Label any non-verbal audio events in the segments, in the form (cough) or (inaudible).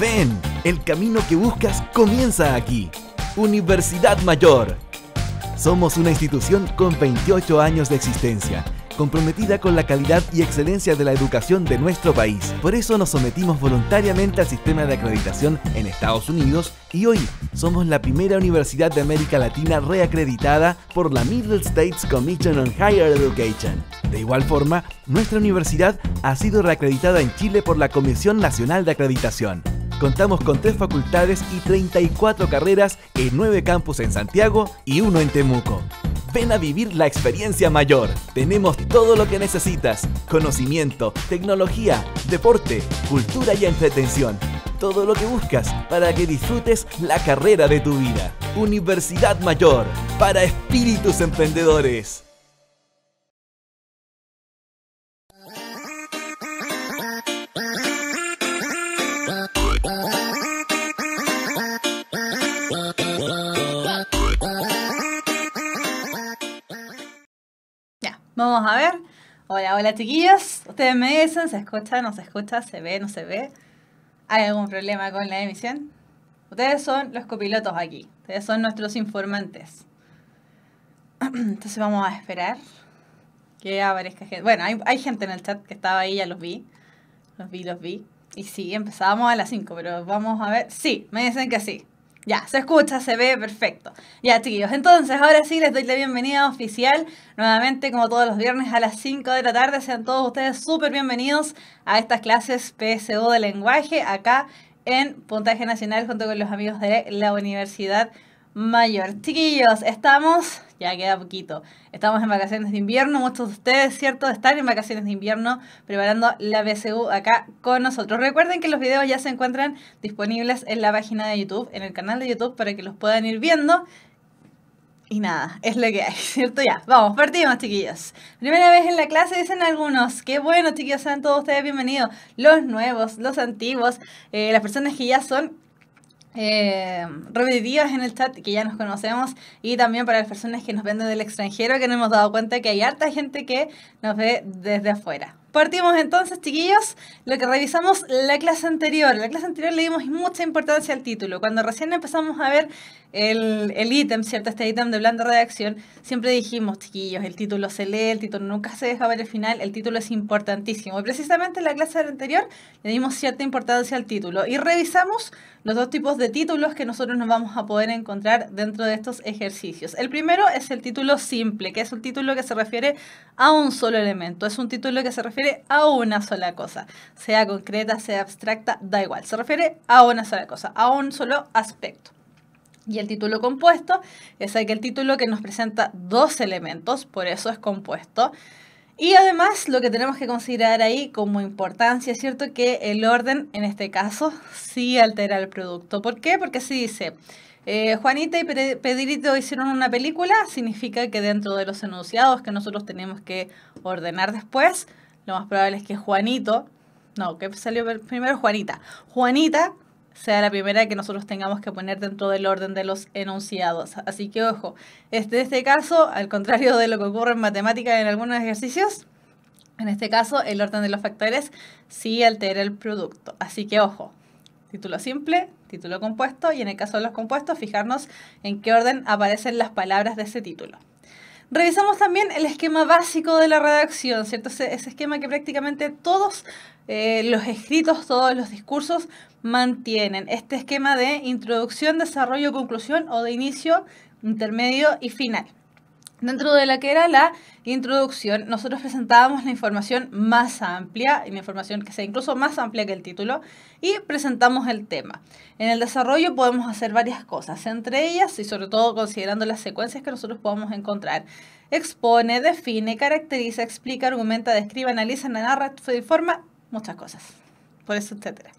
Ven, el camino que buscas comienza aquí. Universidad Mayor. Somos una institución con 28 años de existencia, comprometida con la calidad y excelencia de la educación de nuestro país. Por eso nos sometimos voluntariamente al sistema de acreditación en Estados Unidos y hoy somos la primera universidad de América Latina reacreditada por la Middle States Commission on Higher Education. De igual forma, nuestra universidad ha sido reacreditada en Chile por la Comisión Nacional de Acreditación. Contamos con tres facultades y 34 carreras en nueve campus en Santiago y uno en Temuco. Ven a vivir la experiencia mayor. Tenemos todo lo que necesitas. Conocimiento, tecnología, deporte, cultura y entretención. Todo lo que buscas para que disfrutes la carrera de tu vida. Universidad Mayor, para espíritus emprendedores. Vamos a ver. Hola, hola chiquillos. Ustedes me dicen, ¿se escucha, no se escucha, se ve, no se ve? ¿Hay algún problema con la emisión? Ustedes son los copilotos aquí. Ustedes son nuestros informantes. (clears throat) Entonces vamos a esperar que aparezca gente. Bueno, hay, gente en el chat que estaba ahí, ya los vi. Los vi, los vi. Y sí, empezábamos a las 5, pero vamos a ver. Sí, me dicen que sí. Ya, se escucha, se ve, perfecto. Ya, chiquillos, entonces ahora sí les doy la bienvenida oficial, nuevamente como todos los viernes a las 5 de la tarde. Sean todos ustedes súper bienvenidos a estas clases PSU de lenguaje acá en Puntaje Nacional junto con los amigos de la Universidad Mayor. Chiquillos, estamos ya queda poquito. Estamos en vacaciones de invierno, muchos de ustedes, ¿cierto?, están en vacaciones de invierno preparando la BCU acá con nosotros. Recuerden que los videos ya se encuentran disponibles en la página de YouTube, en el canal de YouTube, para que los puedan ir viendo. Y nada, es lo que hay, (laughs) ¿cierto? Ya, vamos, partimos, chiquillos. Primera vez en la clase, dicen algunos. Qué bueno, chiquillos, sean todos ustedes bienvenidos. Los nuevos, los antiguos, eh, las personas que ya son eh, en el chat que ya nos conocemos y también para las personas que nos ven desde el extranjero que nos hemos dado cuenta que hay harta gente que nos ve desde afuera. Partimos entonces, chiquillos, lo que revisamos la clase anterior. La clase anterior le dimos mucha importancia al título. Cuando recién empezamos a ver el, el ítem, ¿cierto? Este ítem de blanda de redacción, siempre dijimos, chiquillos, el título se lee, el título nunca se deja ver el final, el título es importantísimo. Y precisamente en la clase anterior le dimos cierta importancia al título y revisamos los dos tipos de títulos que nosotros nos vamos a poder encontrar dentro de estos ejercicios. El primero es el título simple, que es un título que se refiere a un solo elemento, es un título que se refiere a una sola cosa, sea concreta, sea abstracta, da igual, se refiere a una sola cosa, a un solo aspecto. Y el título compuesto es aquel título que nos presenta dos elementos, por eso es compuesto. Y además lo que tenemos que considerar ahí como importancia es cierto que el orden en este caso sí altera el producto. ¿Por qué? Porque si dice eh, Juanita y Pedrito hicieron una película, significa que dentro de los enunciados que nosotros tenemos que ordenar después, lo más probable es que Juanito, no, que salió primero Juanita, Juanita sea la primera que nosotros tengamos que poner dentro del orden de los enunciados. Así que ojo, este, este caso, al contrario de lo que ocurre en matemática en algunos ejercicios, en este caso el orden de los factores sí altera el producto. Así que ojo, título simple, título compuesto y en el caso de los compuestos fijarnos en qué orden aparecen las palabras de ese título. Revisamos también el esquema básico de la redacción, ¿cierto? ese esquema que prácticamente todos eh, los escritos, todos los discursos mantienen este esquema de introducción, desarrollo, conclusión o de inicio, intermedio y final. Dentro de la que era la introducción, nosotros presentábamos la información más amplia, la información que sea incluso más amplia que el título, y presentamos el tema. En el desarrollo podemos hacer varias cosas, entre ellas, y sobre todo considerando las secuencias que nosotros podamos encontrar, expone, define, caracteriza, explica, argumenta, describe, analiza, narra, forma muchas cosas. Por eso, etcétera.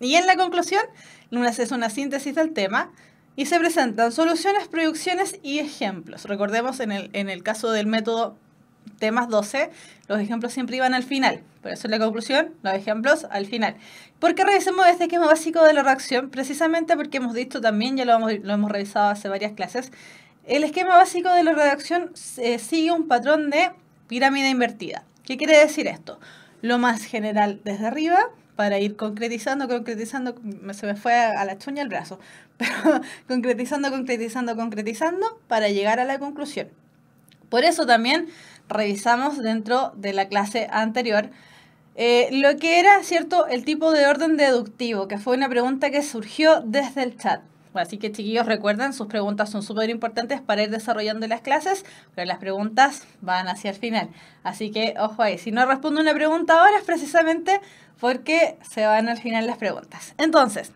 Y en la conclusión, Luna hace una síntesis del tema y se presentan soluciones, proyecciones y ejemplos. Recordemos en el, caso del método temas 12, los ejemplos siempre iban al final. Por eso en la conclusión, los ejemplos al final. ¿Por qué revisamos este esquema básico de la reacción? Precisamente porque hemos dicho también, ya lo, hemos, hemos revisado hace varias clases, el esquema básico de la reacción eh, sigue un patrón de pirámide invertida. ¿Qué quiere decir esto? lo más general desde arriba para ir concretizando, concretizando, se me fue a, la chuña el brazo, (laughs) pero concretizando, concretizando, concretizando para llegar a la conclusión. Por eso también revisamos dentro de la clase anterior eh, lo que era, ¿cierto?, el tipo de orden deductivo, que fue una pregunta que surgió desde el chat. Así que chiquillos, recuerden, sus preguntas son súper importantes para ir desarrollando las clases, pero las preguntas van hacia el final. Así que, ojo ahí, si no respondo una pregunta ahora es precisamente porque se van al final las preguntas. Entonces,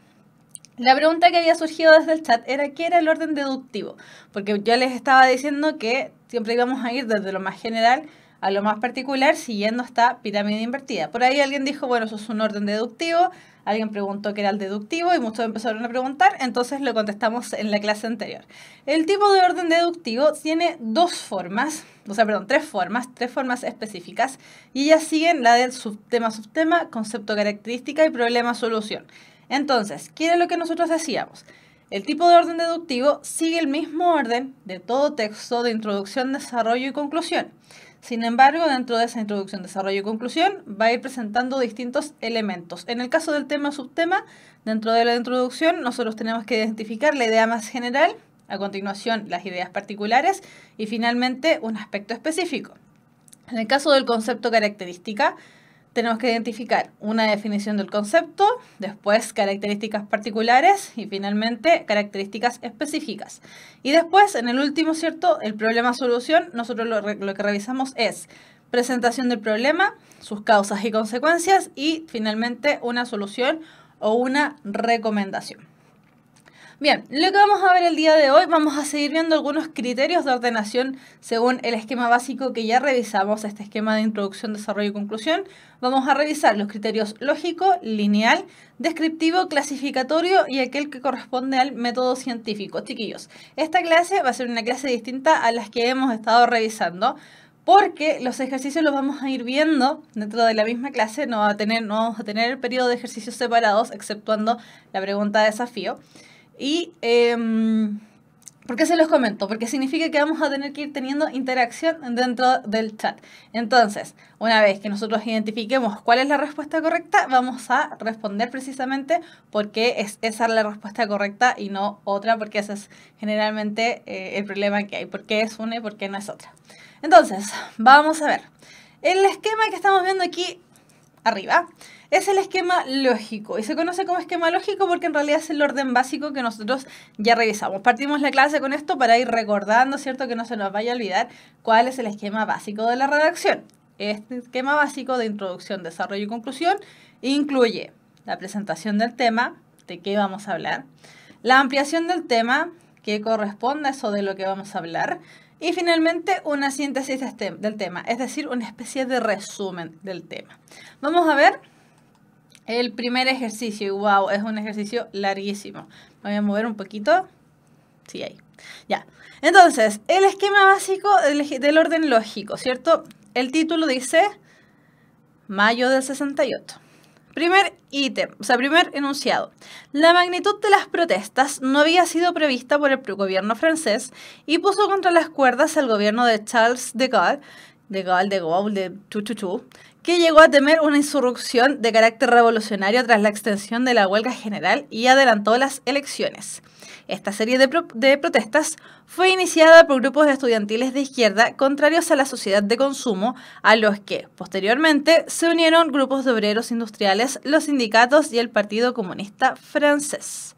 la pregunta que había surgido desde el chat era qué era el orden deductivo, porque yo les estaba diciendo que siempre íbamos a ir desde lo más general a lo más particular siguiendo esta pirámide invertida. Por ahí alguien dijo, bueno, eso es un orden deductivo, Alguien preguntó qué era el deductivo y muchos empezaron a preguntar, entonces lo contestamos en la clase anterior. El tipo de orden deductivo tiene dos formas, o sea, perdón, tres formas, tres formas específicas, y ellas siguen la del subtema, subtema, concepto, característica y problema, solución. Entonces, ¿qué era lo que nosotros decíamos? El tipo de orden deductivo sigue el mismo orden de todo texto de introducción, desarrollo y conclusión. Sin embargo, dentro de esa introducción, desarrollo y conclusión, va a ir presentando distintos elementos. En el caso del tema subtema, dentro de la introducción, nosotros tenemos que identificar la idea más general, a continuación las ideas particulares y finalmente un aspecto específico. En el caso del concepto característica, tenemos que identificar una definición del concepto, después características particulares y finalmente características específicas. Y después, en el último, ¿cierto? El problema-solución, nosotros lo, lo que revisamos es presentación del problema, sus causas y consecuencias y finalmente una solución o una recomendación. Bien, lo que vamos a ver el día de hoy, vamos a seguir viendo algunos criterios de ordenación según el esquema básico que ya revisamos, este esquema de introducción, desarrollo y conclusión. Vamos a revisar los criterios lógico, lineal, descriptivo, clasificatorio y aquel que corresponde al método científico. Chiquillos, esta clase va a ser una clase distinta a las que hemos estado revisando porque los ejercicios los vamos a ir viendo dentro de la misma clase, no, va a tener, no vamos a tener periodo de ejercicios separados, exceptuando la pregunta de desafío. Y. Em, ¿Por qué se los comento? Porque significa que vamos a tener que ir teniendo interacción dentro del chat. Entonces, una vez que nosotros identifiquemos cuál es la respuesta correcta, vamos a responder precisamente por qué es esa la respuesta correcta y no otra, porque ese es generalmente eh, el problema que hay. ¿Por qué es una y por qué no es otra? Entonces, vamos a ver. El esquema que estamos viendo aquí arriba es el esquema lógico. Y se conoce como esquema lógico porque en realidad es el orden básico que nosotros ya revisamos. Partimos la clase con esto para ir recordando, ¿cierto? Que no se nos vaya a olvidar cuál es el esquema básico de la redacción. Este esquema básico de introducción, desarrollo y conclusión incluye la presentación del tema, de qué vamos a hablar, la ampliación del tema, que corresponde a eso de lo que vamos a hablar, y finalmente, una síntesis este, del tema, es decir, una especie de resumen del tema. Vamos a ver el primer ejercicio, wow, es un ejercicio larguísimo. voy a mover un poquito. Sí, ahí. Ya. Entonces, el esquema básico del, orden lógico, ¿cierto? El título dice mayo del 68. Primer ítem, o sea, primer enunciado. La magnitud de las protestas no había sido prevista por el gobierno francés y puso contra las cuerdas al gobierno de Charles de Gaulle, de Gaulle, de Gaulle, de Chuchuchu, que llegó a temer una insurrección de carácter revolucionario tras la extensión de la huelga general y adelantó las elecciones. Esta serie de, protestas fue iniciada por grupos de estudiantiles de izquierda contrarios a la sociedad de consumo, a los que posteriormente se unieron grupos de obreros industriales, los sindicatos y el Partido Comunista francés.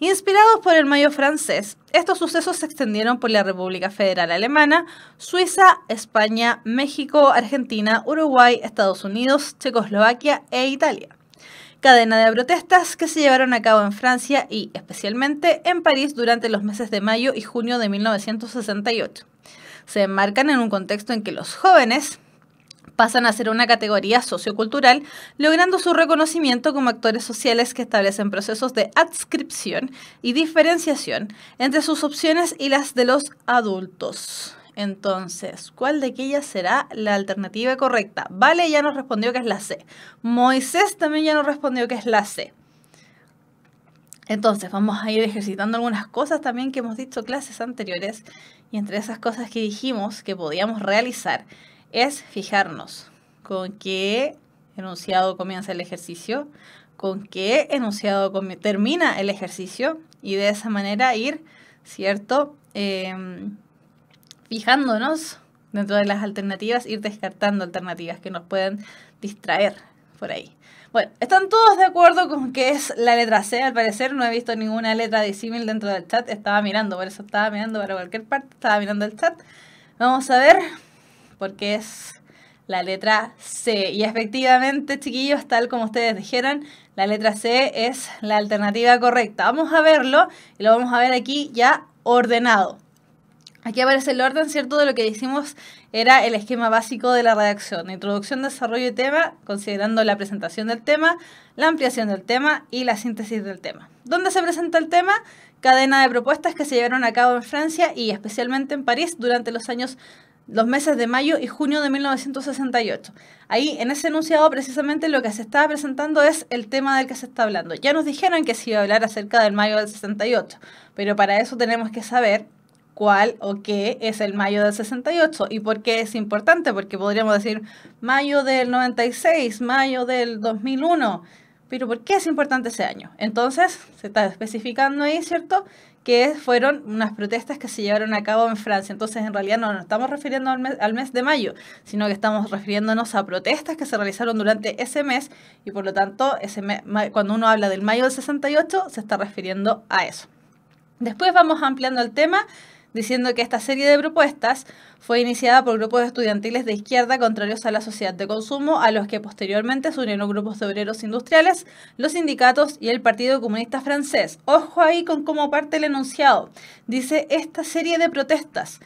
Inspirados por el mayo francés, estos sucesos se extendieron por la República Federal Alemana, Suiza, España, México, Argentina, Uruguay, Estados Unidos, Checoslovaquia e Italia. Cadena de protestas que se llevaron a cabo en Francia y, especialmente, en París durante los meses de mayo y junio de 1968. Se enmarcan en un contexto en que los jóvenes, pasan a ser una categoría sociocultural, logrando su reconocimiento como actores sociales que establecen procesos de adscripción y diferenciación entre sus opciones y las de los adultos. Entonces, ¿cuál de aquellas será la alternativa correcta? Vale ya nos respondió que es la C. Moisés también ya nos respondió que es la C. Entonces, vamos a ir ejercitando algunas cosas también que hemos dicho clases anteriores y entre esas cosas que dijimos que podíamos realizar es fijarnos con qué enunciado comienza el ejercicio, con qué enunciado termina el ejercicio y de esa manera ir, ¿cierto? Em, fijándonos dentro de las alternativas, ir descartando alternativas que nos pueden distraer por ahí. Bueno, están todos de acuerdo con que es la letra C, al parecer no he visto ninguna letra disímil dentro del chat, estaba mirando, por eso estaba mirando para cualquier parte, estaba mirando el chat. Vamos a ver, porque es la letra C. Y efectivamente, chiquillos, tal como ustedes dijeron, la letra C es la alternativa correcta. Vamos a verlo y lo vamos a ver aquí ya ordenado. Aquí aparece el orden, ¿cierto? De lo que hicimos era el esquema básico de la redacción. Introducción, desarrollo y tema, considerando la presentación del tema, la ampliación del tema y la síntesis del tema. ¿Dónde se presenta el tema? Cadena de propuestas que se llevaron a cabo en Francia y especialmente en París durante los años los meses de mayo y junio de 1968. Ahí, en ese enunciado, precisamente lo que se estaba presentando es el tema del que se está hablando. Ya nos dijeron que se iba a hablar acerca del mayo del 68, pero para eso tenemos que saber cuál o qué es el mayo del 68 y por qué es importante, porque podríamos decir mayo del 96, mayo del 2001, pero ¿por qué es importante ese año? Entonces, se está especificando ahí, ¿cierto? que fueron unas protestas que se llevaron a cabo en Francia. Entonces, en realidad no nos estamos refiriendo al mes, al mes, de mayo, sino que estamos refiriéndonos a protestas que se realizaron durante ese mes y por lo tanto, ese mes, cuando uno habla del mayo del 68, se está refiriendo a eso. Después vamos ampliando el tema diciendo que esta serie de propuestas fue iniciada por grupos estudiantiles de izquierda contrarios a la sociedad de consumo, a los que posteriormente se unieron grupos de obreros industriales, los sindicatos y el Partido Comunista Francés. Ojo ahí con cómo parte el enunciado. Dice esta serie de protestas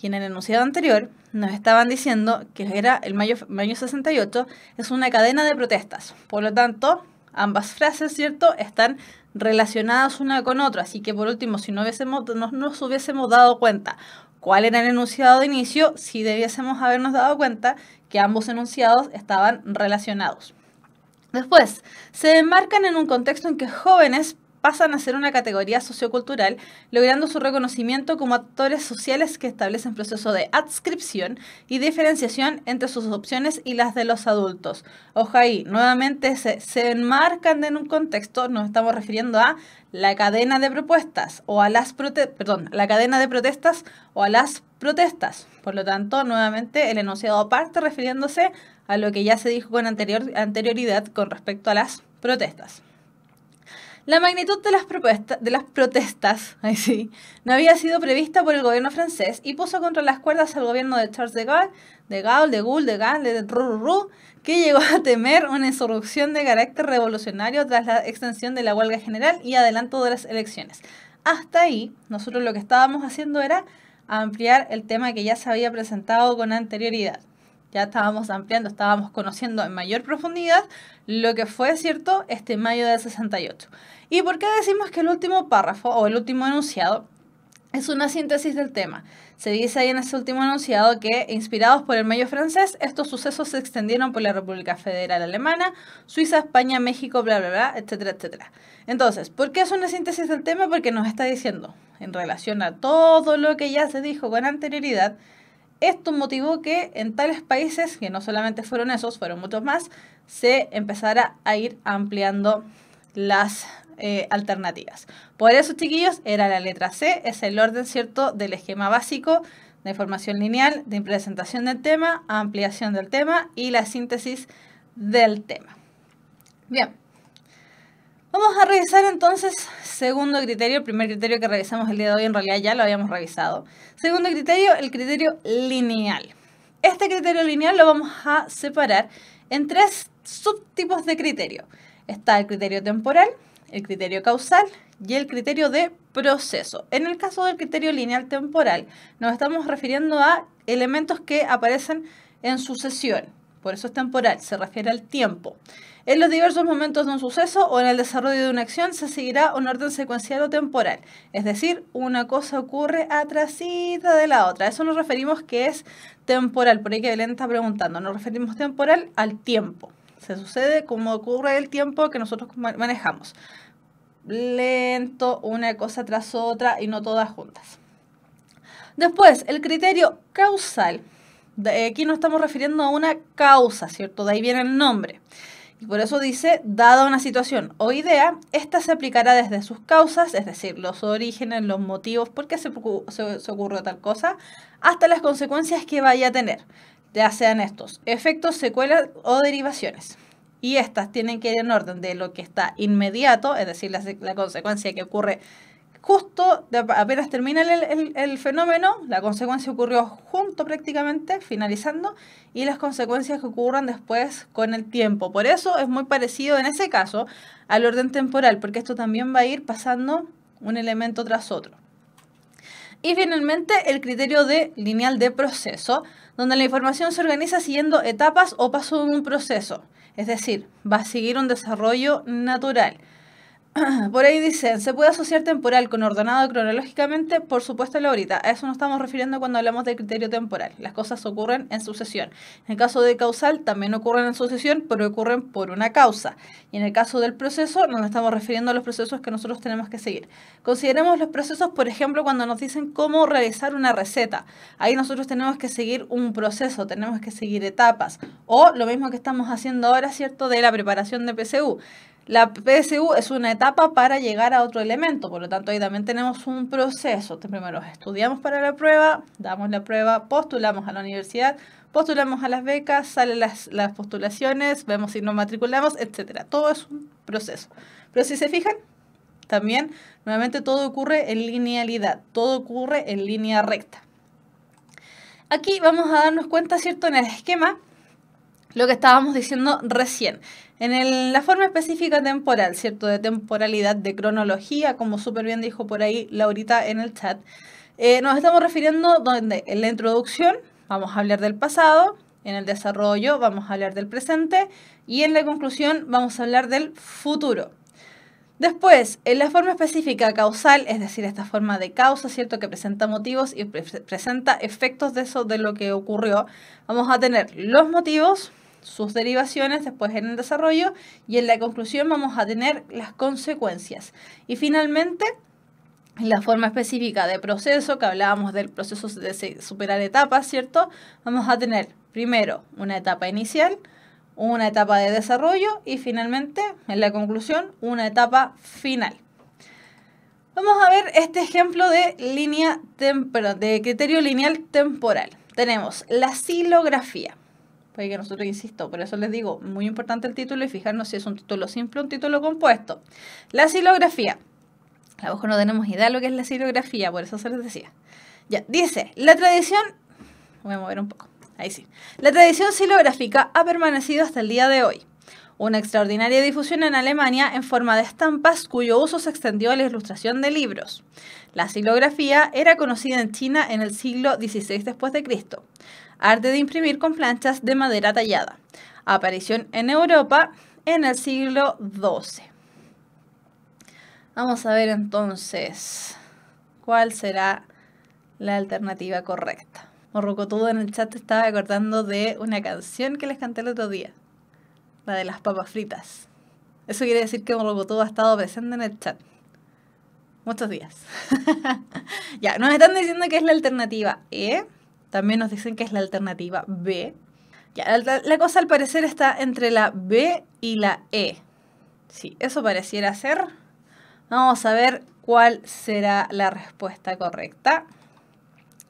y en el enunciado anterior nos estaban diciendo que era el mayo, mayo 68, es una cadena de protestas. Por lo tanto, ambas frases, ¿cierto?, están relacionadas una con otra. Así que por último, si no hubiésemos, nos hubiésemos dado cuenta cuál era el enunciado de inicio, si debiésemos habernos dado cuenta que ambos enunciados estaban relacionados. Después, se enmarcan en un contexto en que jóvenes pasan a ser una categoría sociocultural, logrando su reconocimiento como actores sociales que establecen proceso de adscripción y diferenciación entre sus opciones y las de los adultos. Ojo ahí, nuevamente se, enmarcan en un contexto, nos estamos refiriendo a la cadena de propuestas o a las perdón, la cadena de protestas o a las protestas. Por lo tanto, nuevamente el enunciado aparte refiriéndose a lo que ya se dijo con anterior, anterioridad con respecto a las protestas. La magnitud de las, de las protestas (laughs) no había sido prevista por el gobierno francés y puso contra las cuerdas al gobierno de Charles de Gaulle, de Gaulle, de Gaulle, de Gaulle, de que llegó a temer una insurrección de carácter revolucionario tras la extensión de la huelga general y adelanto de las elecciones. Hasta ahí, nosotros lo que estábamos haciendo era ampliar el tema que ya se había presentado con anterioridad ya estábamos ampliando, estábamos conociendo en mayor profundidad lo que fue, ¿cierto?, este mayo del 68. ¿Y por qué decimos que el último párrafo o el último enunciado es una síntesis del tema? Se dice ahí en ese último enunciado que, inspirados por el mayo francés, estos sucesos se extendieron por la República Federal Alemana, Suiza, España, México, bla, bla, bla, etcétera, etcétera. Entonces, ¿por qué es una síntesis del tema? Porque nos está diciendo, en relación a todo lo que ya se dijo con anterioridad, esto motivó que en tales países, que no solamente fueron esos, fueron muchos más, se empezara a ir ampliando las eh, alternativas. Por eso, chiquillos, era la letra C, es el orden cierto del esquema básico de información lineal, de presentación del tema, ampliación del tema y la síntesis del tema. Bien. Vamos a revisar entonces segundo criterio, el primer criterio que revisamos el día de hoy en realidad ya lo habíamos revisado. Segundo criterio, el criterio lineal. Este criterio lineal lo vamos a separar en tres subtipos de criterio. Está el criterio temporal, el criterio causal y el criterio de proceso. En el caso del criterio lineal temporal, nos estamos refiriendo a elementos que aparecen en sucesión. Por eso es temporal, se refiere al tiempo. En los diversos momentos de un suceso o en el desarrollo de una acción se seguirá un orden secuencial o temporal. Es decir, una cosa ocurre atrasita de la otra. eso nos referimos que es temporal. Por ahí que Belén está preguntando. Nos referimos temporal al tiempo. Se sucede como ocurre el tiempo que nosotros manejamos. Lento, una cosa tras otra y no todas juntas. Después, el criterio causal. Eh, aquí nos estamos refiriendo a una causa, ¿cierto? De ahí viene el nombre. Y por eso dice, dada una situación o idea, esta se aplicará desde sus causas, es decir, los orígenes, los motivos, por qué se, se, ocurrió tal cosa, hasta las consecuencias que vaya a tener, ya sean estos efectos, secuelas o derivaciones. Y estas tienen que ir en orden de lo que está inmediato, es decir, la consecuencia que ocurre justo apenas termina el, el, fenómeno, la consecuencia ocurrió junto prácticamente, finalizando, y las consecuencias que ocurran después con el tiempo. Por eso es muy parecido en ese caso al orden temporal, porque esto también va a ir pasando un elemento tras otro. Y finalmente el criterio de lineal de proceso, donde la información se organiza siguiendo etapas o pasos de un proceso, es decir, va a seguir un desarrollo natural. (clears throat) Por ahí dicen, ¿se puede asociar temporal con ordenado cronológicamente? Por supuesto, la A eso nos estamos refiriendo cuando hablamos de criterio temporal. Las cosas ocurren en sucesión. En el caso de causal, también ocurren en sucesión, pero ocurren por una causa. Y en el caso del proceso, nos estamos refiriendo a los procesos que nosotros tenemos que seguir. Consideremos los procesos, por ejemplo, cuando nos dicen cómo realizar una receta. Ahí nosotros tenemos que seguir un proceso, tenemos que seguir etapas. O lo mismo que estamos haciendo ahora, ¿cierto?, de la preparación de PCU la PSU es una etapa para llegar a otro elemento, por lo tanto ahí también tenemos un proceso. Primero estudiamos para la prueba, damos la prueba, postulamos a la universidad, postulamos a las becas, salen las, postulaciones, vemos si nos matriculamos, etcétera. Todo es un proceso. Pero si se fijan, también nuevamente todo ocurre en linealidad, todo ocurre en línea recta. Aquí vamos a darnos cuenta, ¿cierto?, en el esquema, lo que estábamos diciendo recién en la forma específica temporal, ¿cierto? De temporalidad, de cronología, como súper bien dijo por ahí Laurita en el chat, eh, nos estamos refiriendo donde en la introducción vamos a hablar del pasado, en el desarrollo vamos a hablar del presente y en la conclusión vamos a hablar del futuro. Después, en la forma específica causal, es decir, esta forma de causa, ¿cierto? Que presenta motivos y presenta efectos de eso, de lo que ocurrió, vamos a tener los motivos, sus derivaciones después en el desarrollo y en la conclusión vamos a tener las consecuencias. Y finalmente, la forma específica de proceso, que hablábamos del proceso de superar etapas, ¿cierto? Vamos a tener primero una etapa inicial, una etapa de desarrollo y finalmente, en la conclusión, una etapa final. Vamos a ver este ejemplo de, línea de criterio lineal temporal. Tenemos la silografía que nosotros, insisto, por eso les digo, muy importante el título y fijarnos si es un título simple o un título compuesto. La silografía. A lo no tenemos idea lo que es la silografía, por eso se les decía. Ya, dice, la tradición... Voy a mover un poco. Ahí sí. La tradición silográfica ha permanecido hasta el día de hoy. Una extraordinaria difusión en Alemania en forma de estampas cuyo uso se extendió a la ilustración de libros. La silografía era conocida en China en el siglo XVI después de Cristo arte de imprimir con planchas de madera tallada. Aparición en Europa en el siglo XII. Vamos a ver entonces cuál será la alternativa correcta. Morrocotudo en el chat estaba acordando de una canción que les canté el otro día, la de las papas fritas. Eso quiere decir que Morrocotudo ha estado presente en el chat. Muchos días. (laughs) ya, nos están diciendo que es la alternativa E. También nos dicen que es la alternativa B. la, cosa al parecer está entre la B y la E. Sí, eso pareciera ser. Vamos a ver cuál será la respuesta correcta.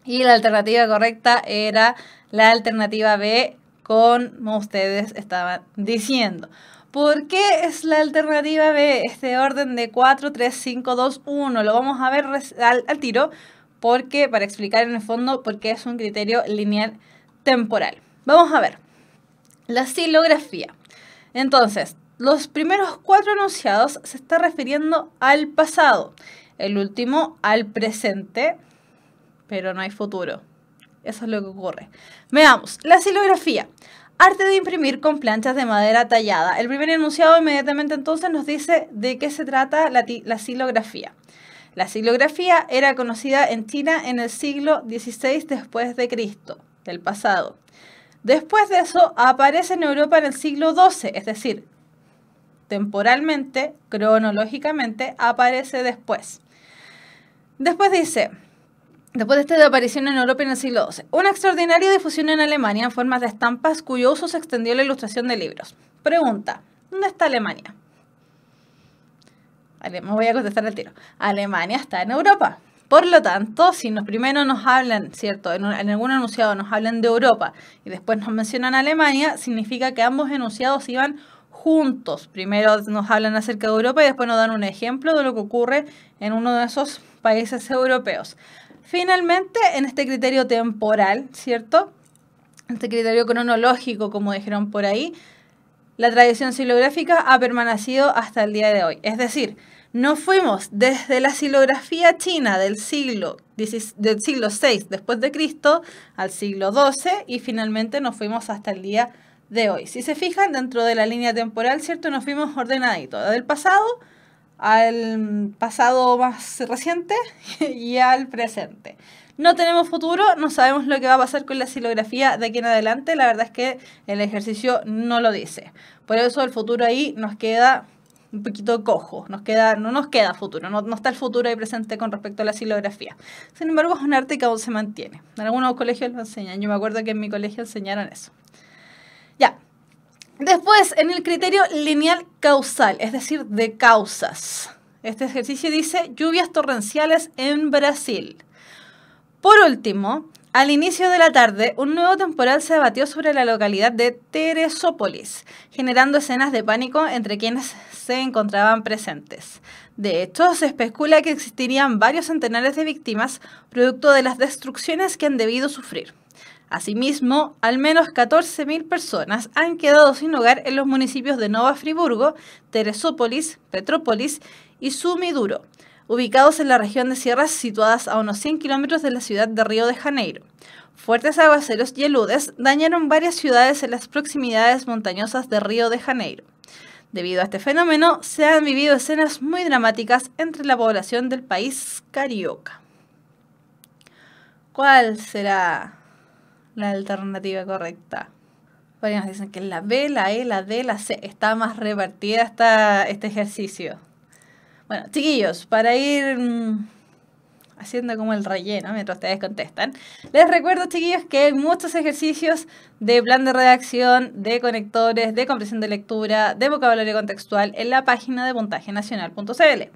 Y la alternativa correcta era la alternativa B, como ustedes estaban diciendo. ¿Por qué es la alternativa B, este orden de 4, 3, 5, 2, 1? Lo vamos a ver al tiro porque, para explicar en el fondo, por qué es un criterio lineal temporal. Vamos a ver, la silografía. Entonces, los primeros cuatro enunciados se está refiriendo al pasado, el último al presente, pero no hay futuro. Eso es lo que ocurre. Veamos, la silografía. Arte de imprimir con planchas de madera tallada. El primer enunciado inmediatamente entonces nos dice de qué se trata la silografía. La silografía era conocida en China en el siglo XVI después de Cristo, del pasado. Después de eso aparece en Europa en el siglo XII, es decir, temporalmente, cronológicamente, aparece después. Después dice, después de esta aparición en Europa en el siglo XII, una extraordinaria difusión en Alemania en formas de estampas cuyo uso se extendió a la ilustración de libros. Pregunta, ¿dónde está Alemania? me voy a contestar el tiro. Alemania está en Europa. Por lo tanto, si nos primero nos hablan, ¿cierto? En, en, algún enunciado nos hablan de Europa y después nos mencionan Alemania, significa que ambos enunciados iban juntos. Primero nos hablan acerca de Europa y después nos dan un ejemplo de lo que ocurre en uno de esos países europeos. Finalmente, en este criterio temporal, ¿cierto? Este criterio cronológico, como dijeron por ahí, la tradición silográfica ha permanecido hasta el día de hoy. Es decir, nos fuimos desde la silografía china del siglo, del siglo VI después de Cristo al siglo XII y finalmente nos fuimos hasta el día de hoy. Si se fijan, dentro de la línea temporal, ¿cierto? Nos fuimos ordenaditos, del pasado al pasado más reciente (laughs) y al presente. No tenemos futuro, no sabemos lo que va a pasar con la silografía de aquí en adelante, la verdad es que el ejercicio no lo dice. Por eso el futuro ahí nos queda un poquito cojo, nos queda, no nos queda futuro, no, no está el futuro y presente con respecto a la silografía. Sin embargo, es un arte que aún se mantiene. En algunos colegios lo enseñan, yo me acuerdo que en mi colegio enseñaron eso. Ya, Después, en el criterio lineal causal, es decir, de causas. Este ejercicio dice lluvias torrenciales en Brasil. Por último, al inicio de la tarde, un nuevo temporal se abatió sobre la localidad de Teresópolis, generando escenas de pánico entre quienes se encontraban presentes. De hecho, se especula que existirían varios centenares de víctimas producto de las destrucciones que han debido sufrir. Asimismo, al menos 14.000 personas han quedado sin hogar en los municipios de Nova Friburgo, Teresópolis, Petrópolis y Sumiduro, ubicados en la región de sierras situadas a unos 100 kilómetros de la ciudad de Río de Janeiro. Fuertes aguaceros y eludes dañaron varias ciudades en las proximidades montañosas de Río de Janeiro. Debido a este fenómeno, se han vivido escenas muy dramáticas entre la población del país carioca. ¿Cuál será la alternativa correcta. ahí nos dicen que la B, la E, la D, la C está más repartida hasta este ejercicio. Bueno, chiquillos, para ir mm, haciendo como el relleno mientras ustedes contestan, les recuerdo, chiquillos, que hay muchos ejercicios de plan de redacción, de conectores, de comprensión de lectura, de vocabulario contextual en la página de nacional.cl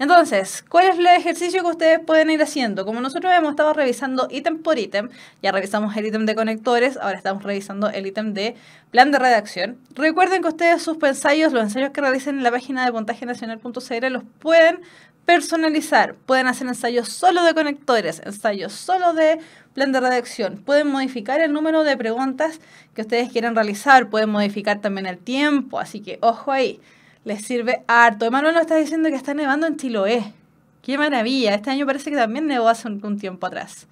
entonces, ¿cuál es el ejercicio que ustedes pueden ir haciendo? Como nosotros hemos estado revisando ítem por ítem, ya revisamos el ítem de conectores, ahora estamos revisando el ítem de plan de redacción. Recuerden que ustedes sus ensayos, los ensayos que realicen en la página de pontagenacional.cr los pueden personalizar. Pueden hacer ensayos solo de conectores, ensayos solo de plan de redacción. Pueden modificar el número de preguntas que ustedes quieran realizar, pueden modificar también el tiempo, así que ojo ahí. Les sirve harto. Emanuel nos está diciendo que está nevando en Chiloé. Qué maravilla. Este año parece que también nevó hace un, tiempo atrás.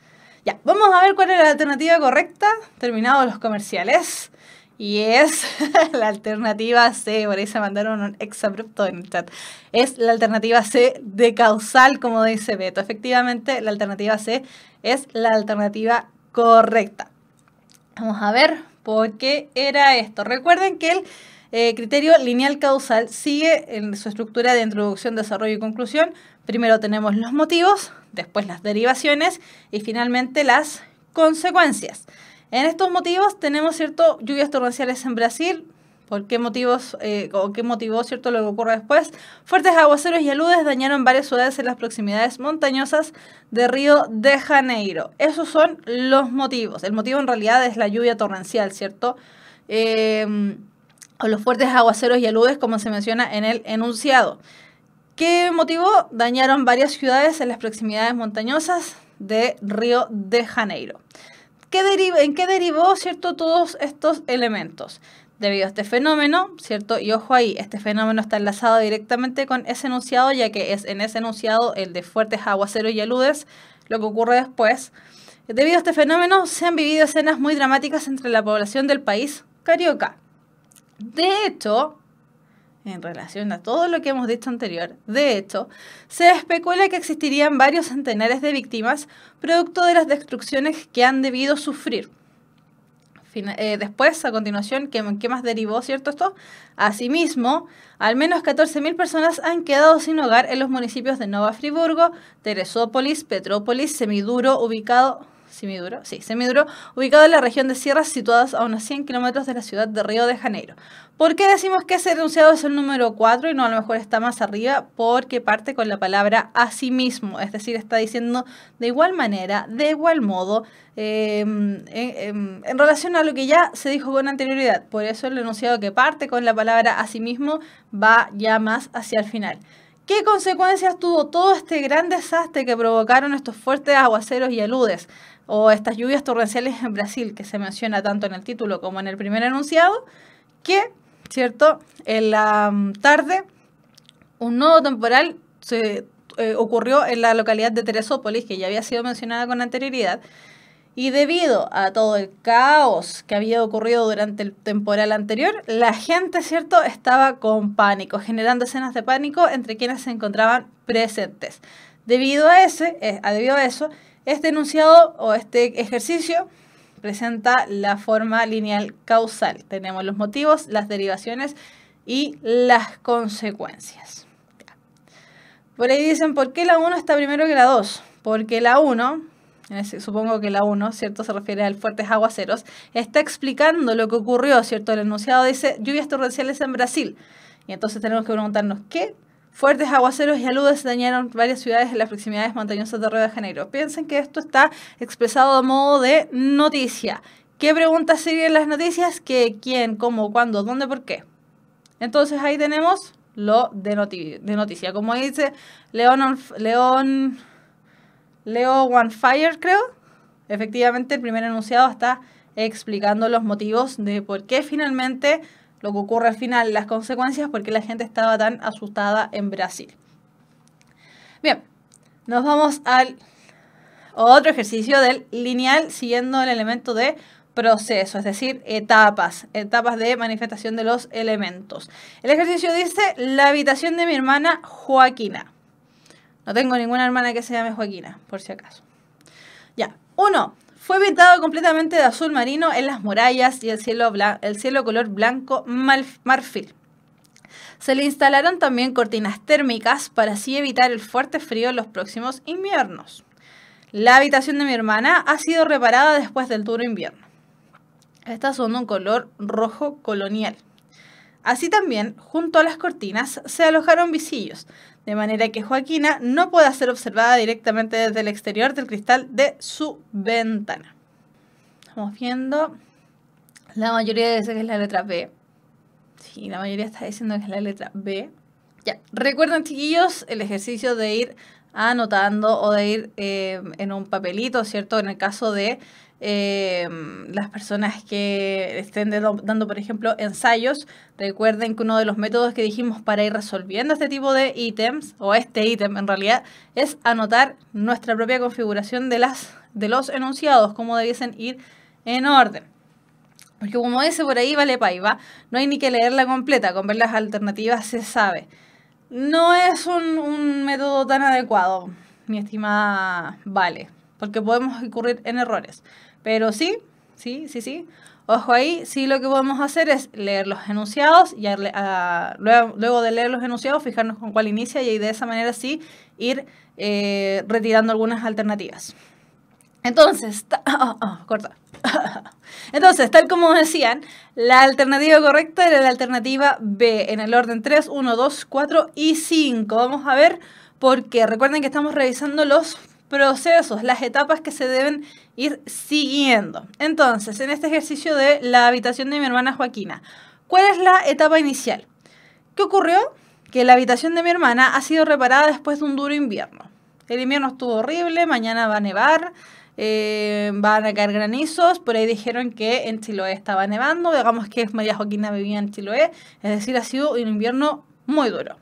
Ya, vamos a ver cuál es la alternativa correcta. Terminados los comerciales. Y es (laughs) la alternativa C, por ahí se mandaron un ex abrupto en el chat. Es la alternativa C de causal, como dice Beto. Efectivamente, la alternativa C es la alternativa correcta. Vamos a ver por qué era esto. Recuerden que el eh, criterio lineal causal sigue en su estructura de introducción, desarrollo y conclusión. Primero tenemos los motivos, después las derivaciones y finalmente las consecuencias. En estos motivos tenemos cierto lluvias torrenciales en Brasil, por qué motivos eh, o qué motivos cierto lo que ocurre después. Fuertes aguaceros y aludes dañaron varias ciudades en las proximidades montañosas de Río de Janeiro. Esos son los motivos. El motivo en realidad es la lluvia torrencial, ¿cierto? Eh, o los fuertes aguaceros y aludes, como se menciona en el enunciado. ¿Qué motivó? Dañaron varias ciudades en las proximidades montañosas de Río de Janeiro. ¿En qué derivó cierto, todos estos elementos? Debido a este fenómeno, ¿cierto? Y ojo ahí, este fenómeno está enlazado directamente con ese enunciado, ya que es en ese enunciado el de fuertes aguaceros y aludes lo que ocurre después. Debido a este fenómeno, se han vivido escenas muy dramáticas entre la población del país carioca, de hecho, en relación a todo lo que hemos dicho anterior, de hecho, se especula que existirían varios centenares de víctimas producto de las destrucciones que han debido sufrir. Eh, después, a continuación, ¿qué, ¿qué, más derivó, cierto esto? Asimismo, al menos 14.000 personas han quedado sin hogar en los municipios de Nova Friburgo, Teresópolis, Petrópolis, Semiduro, ubicado Semiduro, sí, Semiduro, ubicado en la región de sierras situadas a unos 100 kilómetros de la ciudad de Río de Janeiro. ¿Por qué decimos que ese enunciado es el número 4 y no a lo mejor está más arriba? Porque parte con la palabra a sí mismo, es decir, está diciendo de igual manera, de igual modo, em, em, en, relación a lo que ya se dijo con anterioridad. Por eso el enunciado que parte con la palabra a sí mismo va ya más hacia el final. ¿Qué consecuencias tuvo todo este gran desastre que provocaron estos fuertes aguaceros y aludes o estas lluvias torrenciales en Brasil, que se menciona tanto en el título como en el primer enunciado? Que, ¿cierto? En la mm, tarde, un nodo temporal se eh, ocurrió en la localidad de Teresópolis, que ya había sido mencionada con anterioridad, y debido a todo el caos que había ocurrido durante el temporal anterior, la gente, ¿cierto?, estaba con pánico, generando escenas de pánico entre quienes se encontraban presentes. Debido a, ese, eh, debido a eso, este enunciado o este ejercicio presenta la forma lineal causal. Tenemos los motivos, las derivaciones y las consecuencias. Por ahí dicen, ¿por qué la 1 está primero que la 2? Porque la 1 supongo que la 1, ¿cierto? Se refiere al fuertes aguaceros, está explicando lo que ocurrió, ¿cierto? El enunciado dice lluvias torrenciales en Brasil. Y entonces tenemos que preguntarnos qué Fuertes aguaceros y aludes dañaron varias ciudades en las proximidades montañosas de Río de Janeiro. Piensen que esto está expresado a modo de noticia. ¿Qué preguntas siguen las noticias? ¿Qué, quién, cómo, cuándo, dónde, por qué? Entonces ahí tenemos lo de, de noticia. Como dice León, León Leo One Fire, creo. Efectivamente, el primer enunciado está explicando los motivos de por qué finalmente lo que ocurre al final, las consecuencias, por qué la gente estaba tan asustada en Brasil. Bien, nos vamos al otro ejercicio del lineal siguiendo el elemento de proceso, es decir, etapas, etapas de manifestación de los elementos. El ejercicio dice la habitación de mi hermana Joaquina. No tengo ninguna hermana que se llame Joaquina, por si acaso. Ya. Uno, fue pintado completamente de azul marino en las murallas y el cielo, el cielo color blanco marfil. Se le instalaron también cortinas térmicas para así evitar el fuerte frío en los próximos inviernos. La habitación de mi hermana ha sido reparada después del duro invierno. Estas son de un color rojo colonial. Así también, junto a las cortinas, se alojaron visillos, de manera que Joaquina no pueda ser observada directamente desde el exterior del cristal de su ventana. Estamos viendo la mayoría dice que es la letra B. Sí, la mayoría está diciendo que es la letra B. Ya, recuerden chiquillos el ejercicio de ir anotando o de ir eh, en un papelito, ¿cierto? En el caso de eh, las personas que estén dando, por ejemplo, ensayos, recuerden que uno de los métodos que dijimos para ir resolviendo este tipo de ítems, o este ítem en realidad, es anotar nuestra propia configuración de, las, de los enunciados, cómo debiesen ir en orden. Porque como dice por ahí, vale ¿va? no hay ni que leerla completa, con ver las alternativas se sabe. No es un, método tan adecuado, mi estimada Vale, porque podemos incurrir en errores. Pero sí, sí, sí, sí. Ojo ahí, sí lo que podemos hacer es leer los enunciados y luego, luego, de leer los enunciados fijarnos con cuál inicia y de esa manera sí ir eh, retirando algunas alternativas. Entonces, (laughs) oh, oh, (laughs) Entonces, tal como decían, la alternativa correcta era la alternativa B, en el orden 3, 1, 2, 4 y 5. Vamos a ver porque recuerden que estamos revisando los procesos, las etapas que se deben ir siguiendo. Entonces, en este ejercicio de la habitación de mi hermana Joaquina, ¿cuál es la etapa inicial? ¿Qué ocurrió? Que la habitación de mi hermana ha sido reparada después de un duro invierno. El invierno estuvo horrible, mañana va a nevar, eh, van a caer granizos, por ahí dijeron que en Chiloé estaba nevando, digamos que María Joaquina vivía en Chiloé, es decir, ha sido un invierno muy duro.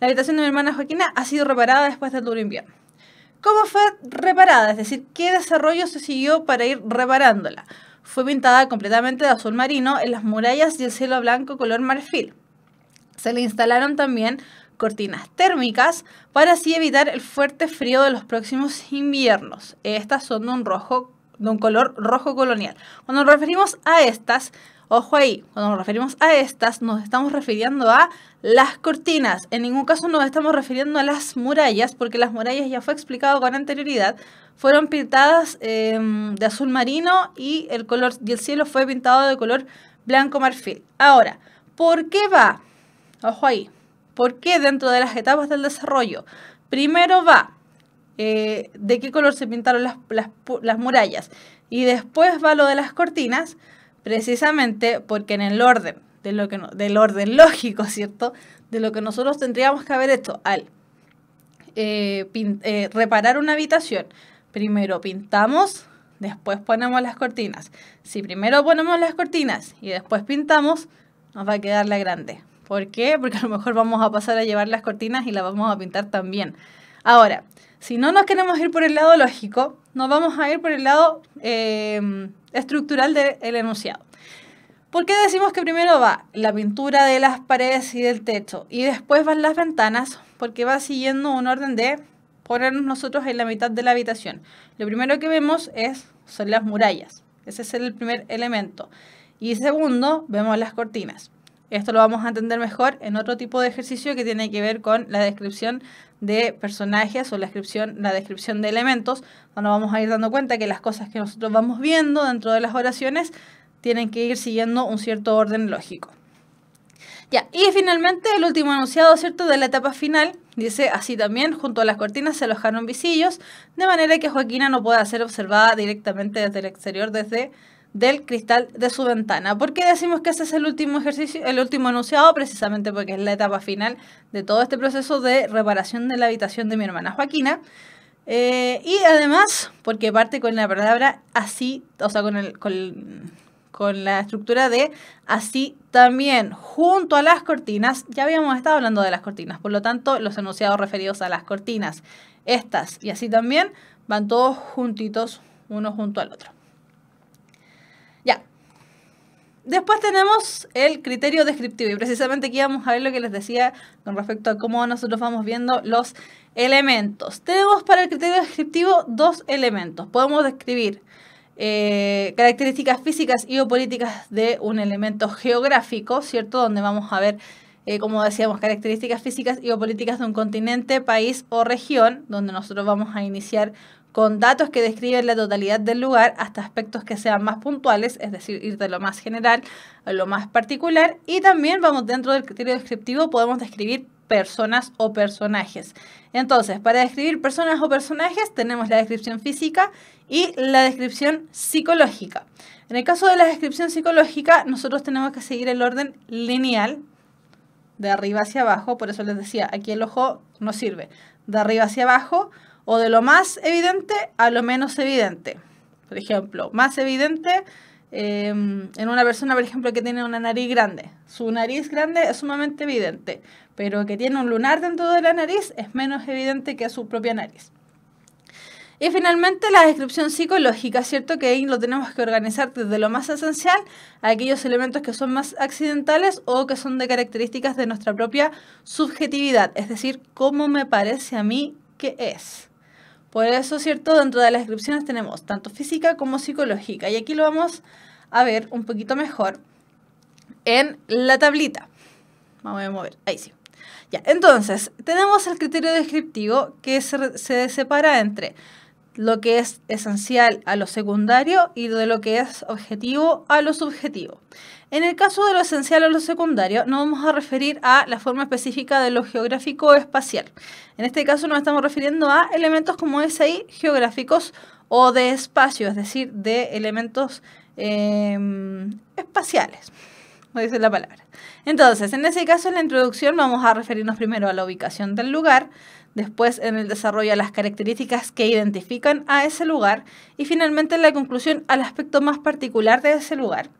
La habitación de mi hermana Joaquina ha sido reparada después del duro invierno. ¿Cómo fue reparada? Es decir, ¿qué desarrollo se siguió para ir reparándola? Fue pintada completamente de azul marino en las murallas y el cielo blanco color marfil. Se le instalaron también cortinas térmicas para así evitar el fuerte frío de los próximos inviernos. Estas son de un, rojo, de un color rojo colonial. Cuando nos referimos a estas, ojo ahí, cuando nos referimos a estas nos estamos refiriendo a las cortinas. En ningún caso nos estamos refiriendo a las murallas porque las murallas ya fue explicado con anterioridad. Fueron pintadas em, de azul marino y el, color, y el cielo fue pintado de color blanco marfil. Ahora, ¿por qué va? Ojo ahí, ¿Por qué dentro de las etapas del desarrollo? Primero va eh, de qué color se pintaron las, murallas y después va lo de las cortinas, precisamente porque en el orden, de lo que del orden (laughs) lógico, ¿cierto? De lo que nosotros tendríamos que haber hecho al eh, eh, reparar una habitación, primero pintamos, después ponemos las cortinas. Si primero ponemos las cortinas y después pintamos, nos va a quedar la grande. ¿Por qué? Porque a lo mejor vamos a pasar a llevar las cortinas y las vamos a pintar también. Ahora, si no nos queremos ir por el lado lógico, nos vamos a ir por el lado em, estructural del enunciado. ¿Por qué decimos que primero va la pintura de las paredes y del techo y después van las ventanas? Porque va siguiendo un orden de ponernos nosotros en la mitad de la habitación. Lo primero que vemos es, son las murallas. Ese es el primer elemento. Y segundo, vemos las cortinas. Esto lo vamos a entender mejor en otro tipo de ejercicio que tiene que ver con la descripción de personajes o la descripción, la descripción de elementos, donde vamos a ir dando cuenta que las cosas que nosotros vamos viendo dentro de las oraciones tienen que ir siguiendo un cierto orden lógico. Ya, y finalmente el último enunciado, ¿cierto?, de la etapa final, dice así también, junto a las cortinas se alojaron visillos, de manera que Joaquina no pueda ser observada directamente desde el exterior desde del cristal de su ventana. ¿Por qué decimos que ese es el último ejercicio, el último enunciado? Precisamente porque es la etapa final de todo este proceso de reparación de la habitación de mi hermana Joaquina. Eh, y además, porque parte con la palabra así, o sea, con, el, con la estructura de así también, junto a las cortinas, ya habíamos estado hablando de las cortinas, por lo tanto, los enunciados referidos a las cortinas, estas y así también, van todos juntitos, uno junto al otro. Después tenemos el criterio descriptivo y precisamente aquí vamos a ver lo que les decía con respecto a cómo nosotros vamos viendo los elementos. Tenemos para el criterio descriptivo dos elementos. Podemos describir eh, características físicas y o políticas de un elemento geográfico, ¿cierto? Donde vamos a ver, eh, como decíamos, características físicas y o políticas de un continente, país o región, donde nosotros vamos a iniciar con datos que describen la totalidad del lugar hasta aspectos que sean más puntuales, es decir, ir de lo más general a lo más particular. Y también vamos dentro del criterio descriptivo, podemos describir personas o personajes. Entonces, para describir personas o personajes tenemos la descripción física y la descripción psicológica. En el caso de la descripción psicológica, nosotros tenemos que seguir el orden lineal de arriba hacia abajo, por eso les decía, aquí el ojo no sirve. De arriba hacia abajo, o de lo más evidente a lo menos evidente. Por ejemplo, más evidente em, en una persona, por ejemplo, que tiene una nariz grande. Su nariz grande es sumamente evidente, pero que tiene un lunar dentro de la nariz es menos evidente que su propia nariz. Y finalmente la descripción psicológica, ¿cierto? Que ahí lo tenemos que organizar desde lo más esencial a aquellos elementos que son más accidentales o que son de características de nuestra propia subjetividad, es decir, cómo me parece a mí que es. Por eso, ¿cierto? Dentro de las descripciones tenemos tanto física como psicológica. Y aquí lo vamos a ver un poquito mejor en la tablita. Vamos a mover. Ahí sí. Ya, entonces, tenemos el criterio descriptivo que se separa entre lo que es esencial a lo secundario y de lo que es objetivo a lo subjetivo. En el caso de lo esencial o lo secundario, no vamos a referir a la forma específica de lo geográfico o espacial. En este caso nos estamos refiriendo a elementos como ese ahí, geográficos o de espacio, es decir, de elementos em, espaciales, como dice la palabra. Entonces, en ese caso, en la introducción vamos a referirnos primero a la ubicación del lugar, después en el desarrollo a las características que identifican a ese lugar y finalmente en la conclusión al aspecto más particular de ese lugar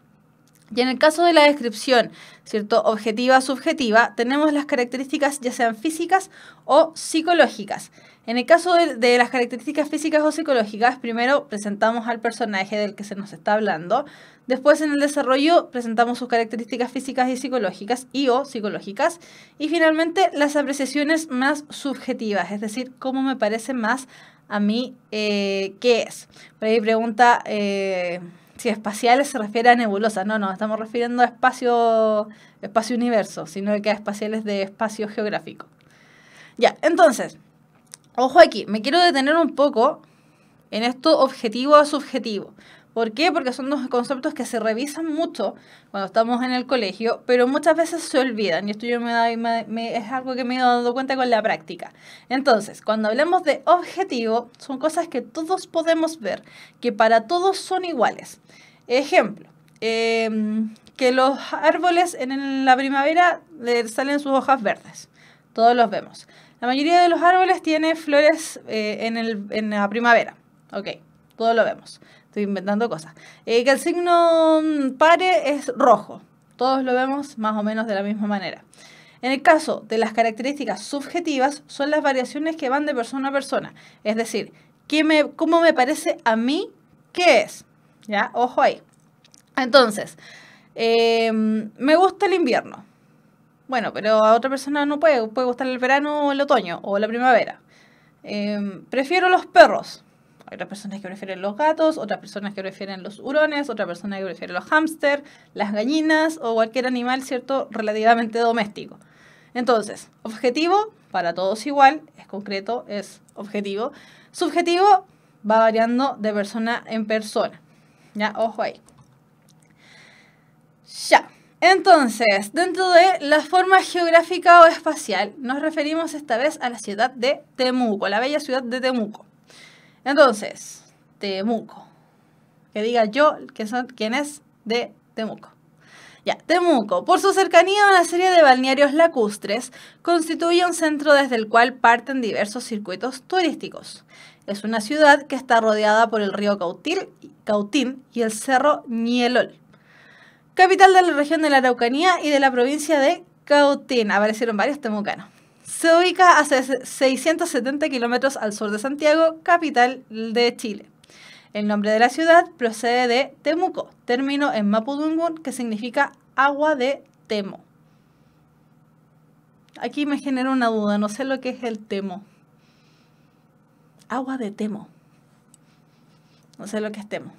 y en el caso de la descripción, ¿cierto? Objetiva, subjetiva, tenemos las características ya sean físicas o psicológicas. En el caso de, las características físicas o psicológicas, primero presentamos al personaje del que se nos está hablando, después en el desarrollo presentamos sus características físicas y psicológicas y o psicológicas, y finalmente las apreciaciones más subjetivas, es decir, cómo me parece más a mí eh, qué es. Por ahí pregunta... Eh, si espaciales se refiere a nebulosas, no, no, estamos refiriendo a espacio, espacio universo, sino que a espaciales de espacio geográfico. Ya, entonces, ojo aquí, me quiero detener un poco en esto objetivo a subjetivo, ¿Por qué? Porque son dos conceptos que se revisan mucho cuando estamos en el colegio, pero muchas veces se olvidan y esto yo me, es algo que me he dado cuenta con la práctica. Entonces, cuando hablamos de objetivo, son cosas que todos podemos ver, que para todos son iguales. Ejemplo, em, que los árboles en la primavera salen sus hojas verdes, todos los vemos. La mayoría de los árboles tiene flores eh, en, en la primavera, ok, todos lo vemos estoy inventando cosas. Eh, que el signo mm, pare es rojo. Todos lo vemos más o menos de la misma manera. En el caso de las características subjetivas, son las variaciones que van de persona a persona. Es decir, ¿qué me, ¿cómo me parece a mí qué es? ¿Ya? Ojo ahí. Entonces, eh, mm, me gusta el invierno. Bueno, pero a otra persona no puede. Puede gustar el verano o el otoño o la primavera. Eh, prefiero los perros otras personas que prefieren los gatos, otras personas que prefieren los hurones, otras personas que prefieren los hámster, las gallinas o cualquier animal, ¿cierto?, relativamente doméstico. Entonces, objetivo, para todos igual, es concreto, es objetivo. Subjetivo va variando de persona en persona. Ya, ojo ahí. Ya. Entonces, dentro de la forma geográfica o espacial, nos referimos esta vez a la ciudad de Temuco, la bella ciudad de Temuco. Entonces, Temuco. Que diga yo que son, quién es de Temuco. Ya, Temuco, por su cercanía a una serie de balnearios lacustres, constituye un centro desde el cual parten diversos circuitos turísticos. Es una ciudad que está rodeada por el río Cautil, Cautín y el cerro Nielol. Capital de la región de la Araucanía y de la provincia de Cautín. Aparecieron varios temucanos. Se ubica a 670 kilómetros al sur de Santiago, capital de Chile. El nombre de la ciudad procede de Temuco, término en Mapudungun que significa agua de Temo. Aquí me genera una duda, no sé lo que es el Temo. Agua de Temo. No sé lo que es Temo.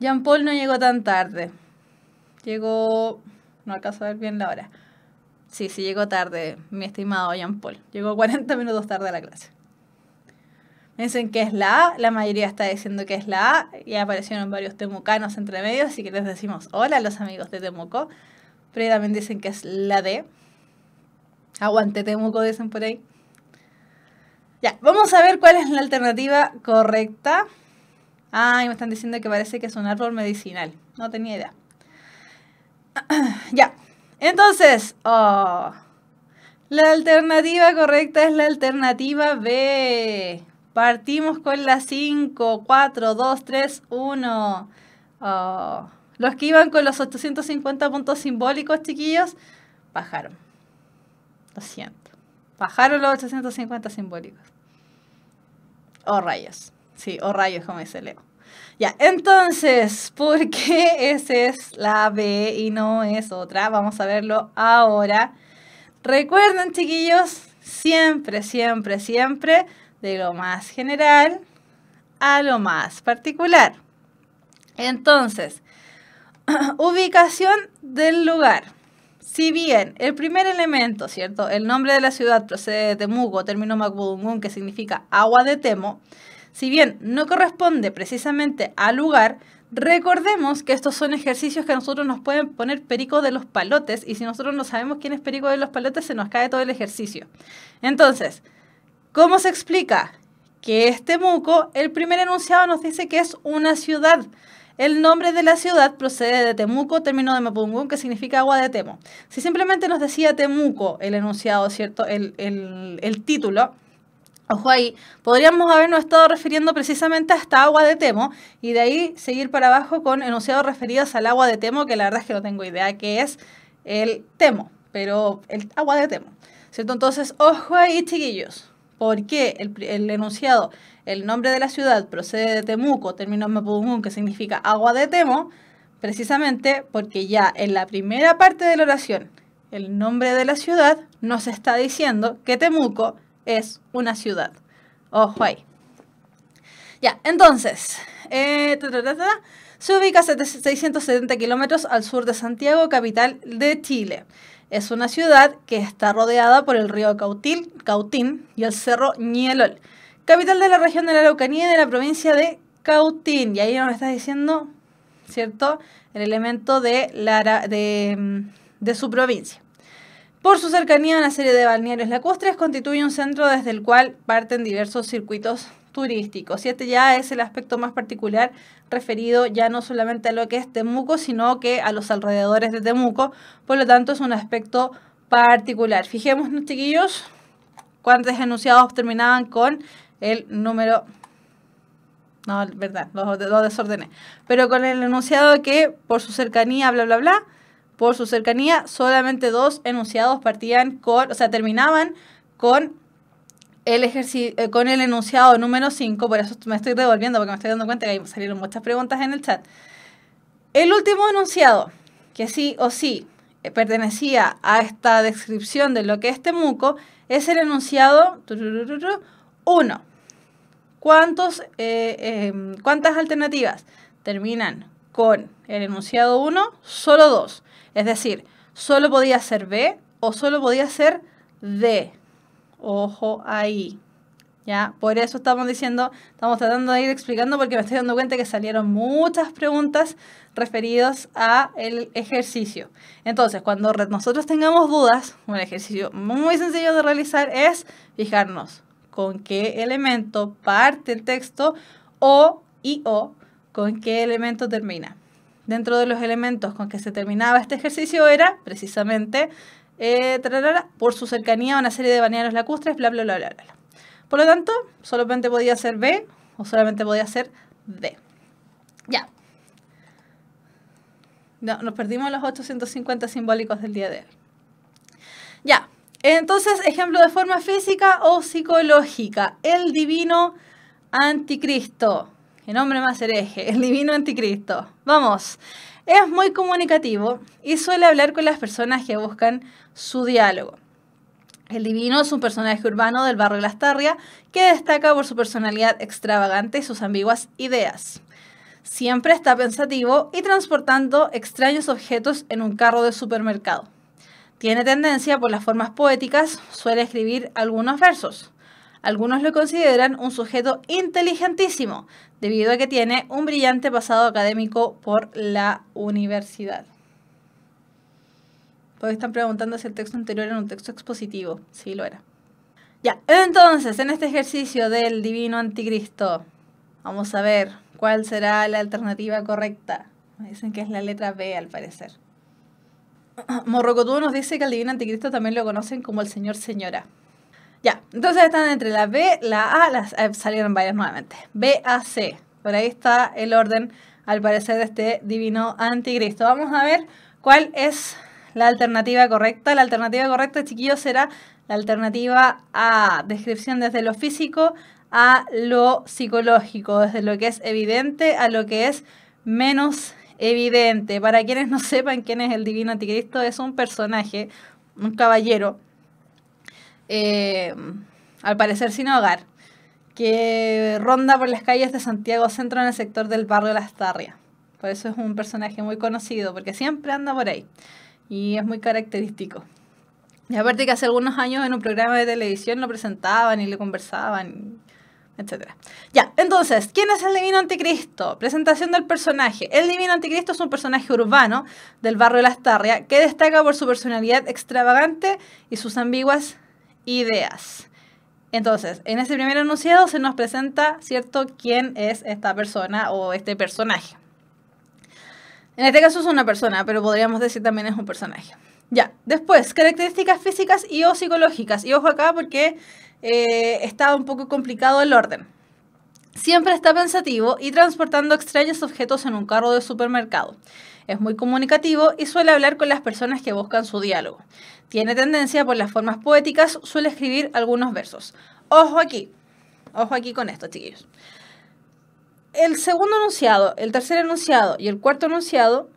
Jean Paul no llegó tan tarde. Llegó, no acaso a ver bien la hora, Sí, sí, llegó tarde, mi estimado Jean Paul. Llegó 40 minutos tarde a la clase. Me dicen que es la A, la mayoría está diciendo que es la A, y aparecieron varios temucanos entre medios, así que les decimos hola a los amigos de Temuco. Pero también dicen que es la D. Aguante Temuco, dicen por ahí. Ya, vamos a ver cuál es la alternativa correcta. Ay, me están diciendo que parece que es un árbol medicinal. No tenía idea. (clears throat) ya, entonces, oh, la alternativa correcta es la alternativa B. Partimos con la 5, 4, 2, 3, 1. los que iban con los 850 puntos simbólicos, chiquillos, bajaron. Lo siento. Bajaron los 850 simbólicos. O rayos. Sí, o rayos, como dice Leo. Ya, entonces, ¿por qué esa es la B y no es otra? Vamos a verlo ahora. Recuerden, chiquillos, siempre, siempre, siempre, de lo más general a lo más particular. Entonces, (clears throat) ubicación del lugar. Si bien el primer elemento, ¿cierto? El nombre de la ciudad procede de Mugo, término Macbudungun, que significa agua de Temo, si bien no corresponde precisamente al lugar, recordemos que estos son ejercicios que a nosotros nos pueden poner perico de los palotes y si nosotros no sabemos quién es perico de los palotes se nos cae todo el ejercicio. Entonces, ¿cómo se explica? Que es Temuco, el primer enunciado nos dice que es una ciudad. El nombre de la ciudad procede de Temuco, término de Mapungún, que significa agua de Temo. Si simplemente nos decía Temuco el enunciado, ¿cierto? El, el título, Ojo ahí, podríamos habernos estado refiriendo precisamente a esta agua de Temo y de ahí seguir para abajo con enunciados referidos al agua de Temo, que la verdad es que no tengo idea qué es el Temo, pero el agua de Temo, ¿cierto? Entonces, ojo ahí, chiquillos, porque el, el enunciado, el nombre de la ciudad procede de Temuco, término mapudungun, que significa agua de Temo, precisamente porque ya en la primera parte de la oración, el nombre de la ciudad nos está diciendo que Temuco es una ciudad. Ojo ahí. Ya, entonces, eh, se ubica a 670 kilómetros al sur de Santiago, capital de Chile. Es una ciudad que está rodeada por el río Cautín y el cerro Ñelol, capital de la región de la Araucanía y de la provincia de Cautín. Y ahí nos está diciendo, ¿cierto?, el elemento de, la, de su provincia. Por su cercanía a una serie de balnearios lacustres, constituye un centro desde el cual parten diversos circuitos turísticos. Y este ya es el aspecto más particular referido ya no solamente a lo que es Temuco, sino que a los alrededores de Temuco. Por lo tanto, es un aspecto particular. Fijémonos, chiquillos, cuántos enunciados terminaban con el número... No, verdad, los, desordené. Pero con el enunciado que por su cercanía, bla, bla, bla, por su cercanía, solamente dos enunciados partían con, o sea, terminaban con el ejercicio, eh, con el enunciado número 5, por eso me estoy devolviendo porque me estoy dando cuenta que salieron muchas preguntas en el chat. El último enunciado, que sí o sí eh, pertenecía a esta descripción de lo que es muco es el enunciado 1. ¿Cuántos, eh, em, ¿Cuántas alternativas terminan con el enunciado 1? Solo dos. Es decir, solo podía ser B o solo podía ser D. Ojo ahí. ¿Ya? Por eso estamos diciendo, estamos tratando de ir explicando porque me estoy dando cuenta que salieron muchas preguntas referidas a el ejercicio. Entonces, cuando nosotros tengamos dudas, un ejercicio muy sencillo de realizar es fijarnos con qué elemento parte el texto o y o con qué elemento termina dentro de los elementos con que se terminaba este ejercicio era precisamente eh, por su cercanía a una serie de baneanos lacustres, bla, bla, bla, bla, bla. Por lo tanto, solamente podía ser B o solamente podía ser D. Ya. nos perdimos los 850 simbólicos del día de hoy. Ya. Entonces, ejemplo de forma física o psicológica. El divino anticristo el hombre más hereje, el divino anticristo. Vamos, es muy comunicativo y suele hablar con las personas que buscan su diálogo. El Divino es un personaje urbano del barrio Lastarria que destaca por su personalidad extravagante y sus ambiguas ideas. Siempre está pensativo y transportando extraños objetos en un carro de supermercado. Tiene tendencia por las formas poéticas, suele escribir algunos versos. Algunos lo consideran un sujeto inteligentísimo, debido a que tiene un brillante pasado académico por la universidad. Porque están preguntando si el texto anterior era un texto expositivo. Sí, lo era. Ya, entonces, en este ejercicio del divino anticristo, vamos a ver cuál será la alternativa correcta. Me dicen que es la letra B, al parecer. (clears throat) Morrocotudo nos dice que al divino anticristo también lo conocen como el señor señora. Ya, entonces están entre la B, la A, las eh, salieron varias nuevamente. B, A, C. Por ahí está el orden, al parecer, de este divino anticristo. Vamos a ver cuál es la alternativa correcta. La alternativa correcta, chiquillos, será la alternativa A. Descripción desde lo físico a lo psicológico, desde lo que es evidente a lo que es menos evidente. Para quienes no (laughs) sepan quién es el divino anticristo, es un personaje, un caballero eh, al parecer sin hogar, que ronda por las calles de Santiago Centro en el sector del barrio Las Tarrias. Por eso es un personaje muy conocido, porque siempre anda por ahí y es muy característico. Y aparte que hace algunos años en un programa de televisión lo presentaban y le conversaban, etc. Ya, entonces, ¿quién es el Divino Anticristo? Presentación del personaje. El Divino Anticristo es un personaje urbano del barrio La Tarrias que destaca por su personalidad extravagante y sus ambiguas ideas. Entonces, en ese primer enunciado se nos presenta, ¿cierto?, quién es esta persona o este personaje. En este caso es una persona, pero podríamos decir también es un personaje. Ya, después, características físicas y o psicológicas. Y ojo acá porque eh, está un poco complicado el orden. Siempre está pensativo y transportando extraños objetos en un carro de supermercado. Es muy comunicativo y suele hablar con las personas que buscan su diálogo. Tiene tendencia por las formas poéticas, suele escribir algunos versos. Ojo aquí, ojo aquí con esto, chiquillos. El segundo enunciado, el tercer enunciado y el cuarto enunciado,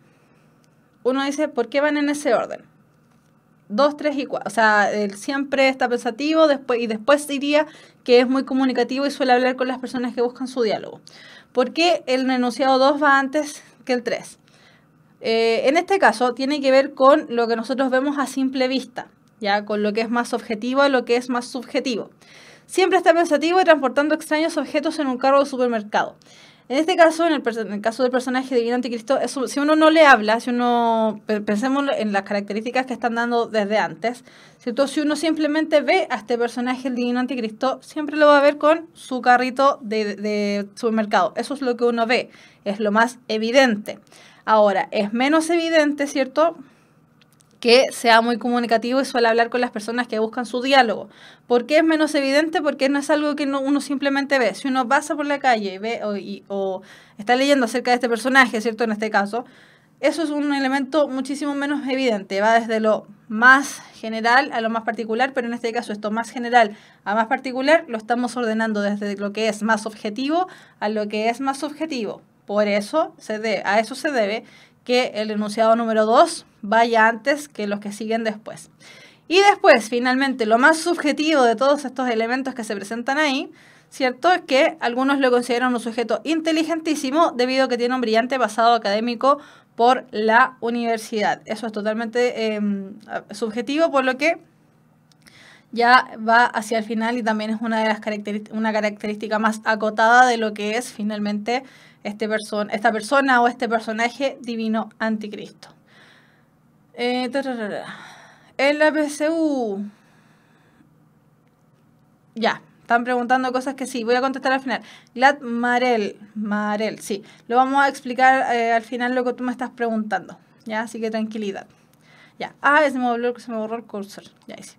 uno dice, ¿por qué van en ese orden? Dos, tres y cuatro. O sea, él siempre está pensativo después, y después diría que es muy comunicativo y suele hablar con las personas que buscan su diálogo. ¿Por qué el enunciado dos va antes que el tres? Eh, en este caso tiene que ver con lo que nosotros vemos a simple vista, ya con lo que es más objetivo a lo que es más subjetivo. Siempre está pensativo y transportando extraños objetos en un carro de supermercado. En este caso, en el, caso del personaje divino anticristo, si uno no le habla, si uno pensemos en las características que están dando desde antes, ¿cierto? si uno simplemente ve a este personaje, el divino anticristo, siempre lo va a ver con su carrito de supermercado. Eso es lo que uno ve, es lo más evidente. Ahora, es menos evidente, ¿cierto? que sea muy comunicativo y suele hablar con las personas que buscan su diálogo. ¿Por qué es menos evidente? Porque no es algo que uno simplemente ve. Si uno pasa por la calle y ve o está leyendo acerca de este personaje, ¿cierto? En este caso, eso es un elemento muchísimo menos evidente, va desde lo más general a lo más particular, pero en este caso esto más general a más particular lo estamos ordenando desde lo que es más objetivo a lo que es más subjetivo. Por eso se de a eso se debe que el enunciado número 2 vaya antes que los que siguen después. Y después, finalmente, lo más subjetivo de todos estos elementos que se presentan ahí, ¿cierto? Es que algunos lo consideran un sujeto inteligentísimo debido a que tiene un brillante pasado académico por la universidad. Eso es totalmente em, subjetivo, por lo que ya va hacia el final y también es una de las características, una característica más acotada de lo que es finalmente este person esta persona o este personaje divino anticristo. Eh, el en Ya, están preguntando cosas que sí, voy a contestar al final. Glad Marel, Marel, sí. Lo vamos a explicar eh, al final lo que tú me estás preguntando. Ya, así que tranquilidad. Ya. Ah, se me, se me borró el cursor. Ya, sí.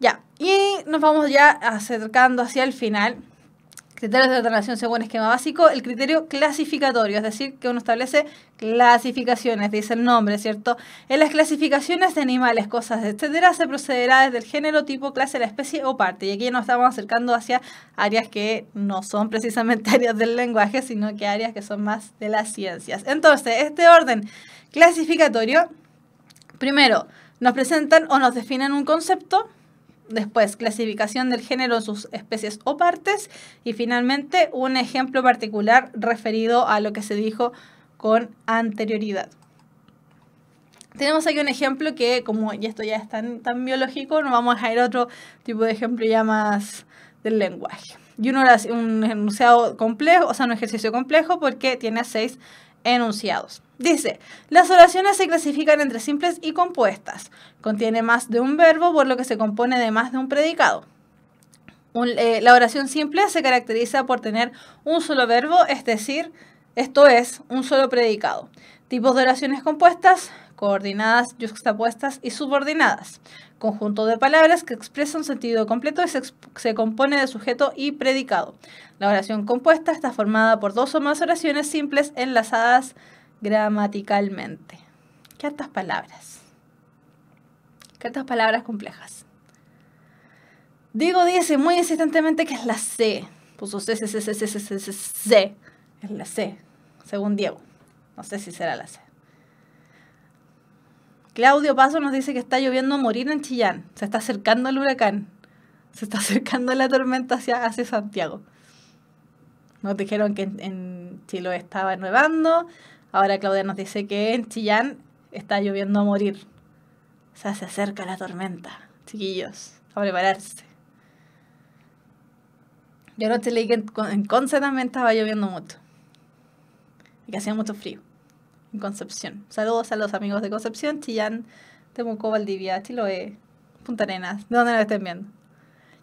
Ya, y nos vamos ya acercando hacia el final. Criterios de ordenación según esquema básico, el criterio clasificatorio, es decir, que uno establece clasificaciones, dice el nombre, ¿cierto? En las clasificaciones de animales, cosas, etcétera, se procederá desde el género, tipo, clase, la especie o parte. Y aquí nos estamos acercando hacia áreas que no son precisamente (laughs) áreas del lenguaje, sino que áreas que son más de las ciencias. Entonces, este orden clasificatorio, primero, nos presentan o nos definen un concepto, Después, clasificación del género sus especies o partes. Y finalmente, un ejemplo particular referido a lo que se dijo con anterioridad. Tenemos aquí un ejemplo que, como y esto ya es tan, biológico, nos vamos a ir otro tipo de ejemplo ya más del lenguaje. Y uno un enunciado complejo, o sea, un ejercicio complejo porque tiene seis enunciados. Dice, las oraciones se clasifican entre simples y compuestas. Contiene más de un verbo, por lo que se compone de más de un predicado. Eh, la oración simple se caracteriza por tener un solo verbo, es decir, esto es, un solo predicado. Tipos de oraciones compuestas, coordinadas, juxtapuestas y subordinadas conjunto de palabras que expresa un sentido completo y se, compone de sujeto y predicado. La oración compuesta está formada por dos o más oraciones simples enlazadas gramaticalmente. ¿Qué palabras? ¿Qué palabras complejas? Diego dice muy insistentemente que es la C. Puso C, C, C, C, C, C, C, C. Es la C, según Diego. No sé si será la C. Claudio Paso nos dice que está lloviendo a morir en Chillán. Se está acercando el huracán. Se está (laughs) acercando la tormenta hacia, Santiago. Nos dijeron que en, Chiloé estaba nevando. Ahora Claudia nos dice que en Chillán está lloviendo a morir. O sea, se acerca la tormenta. Chiquillos, a prepararse. Yo anoche leí que en, en también estaba lloviendo mucho. Y que hacía mucho frío. Concepción. Saludos a los amigos de Concepción, Chillán, Temuco, Valdivia, Chiloé, Punta Arenas, de donde lo estén viendo.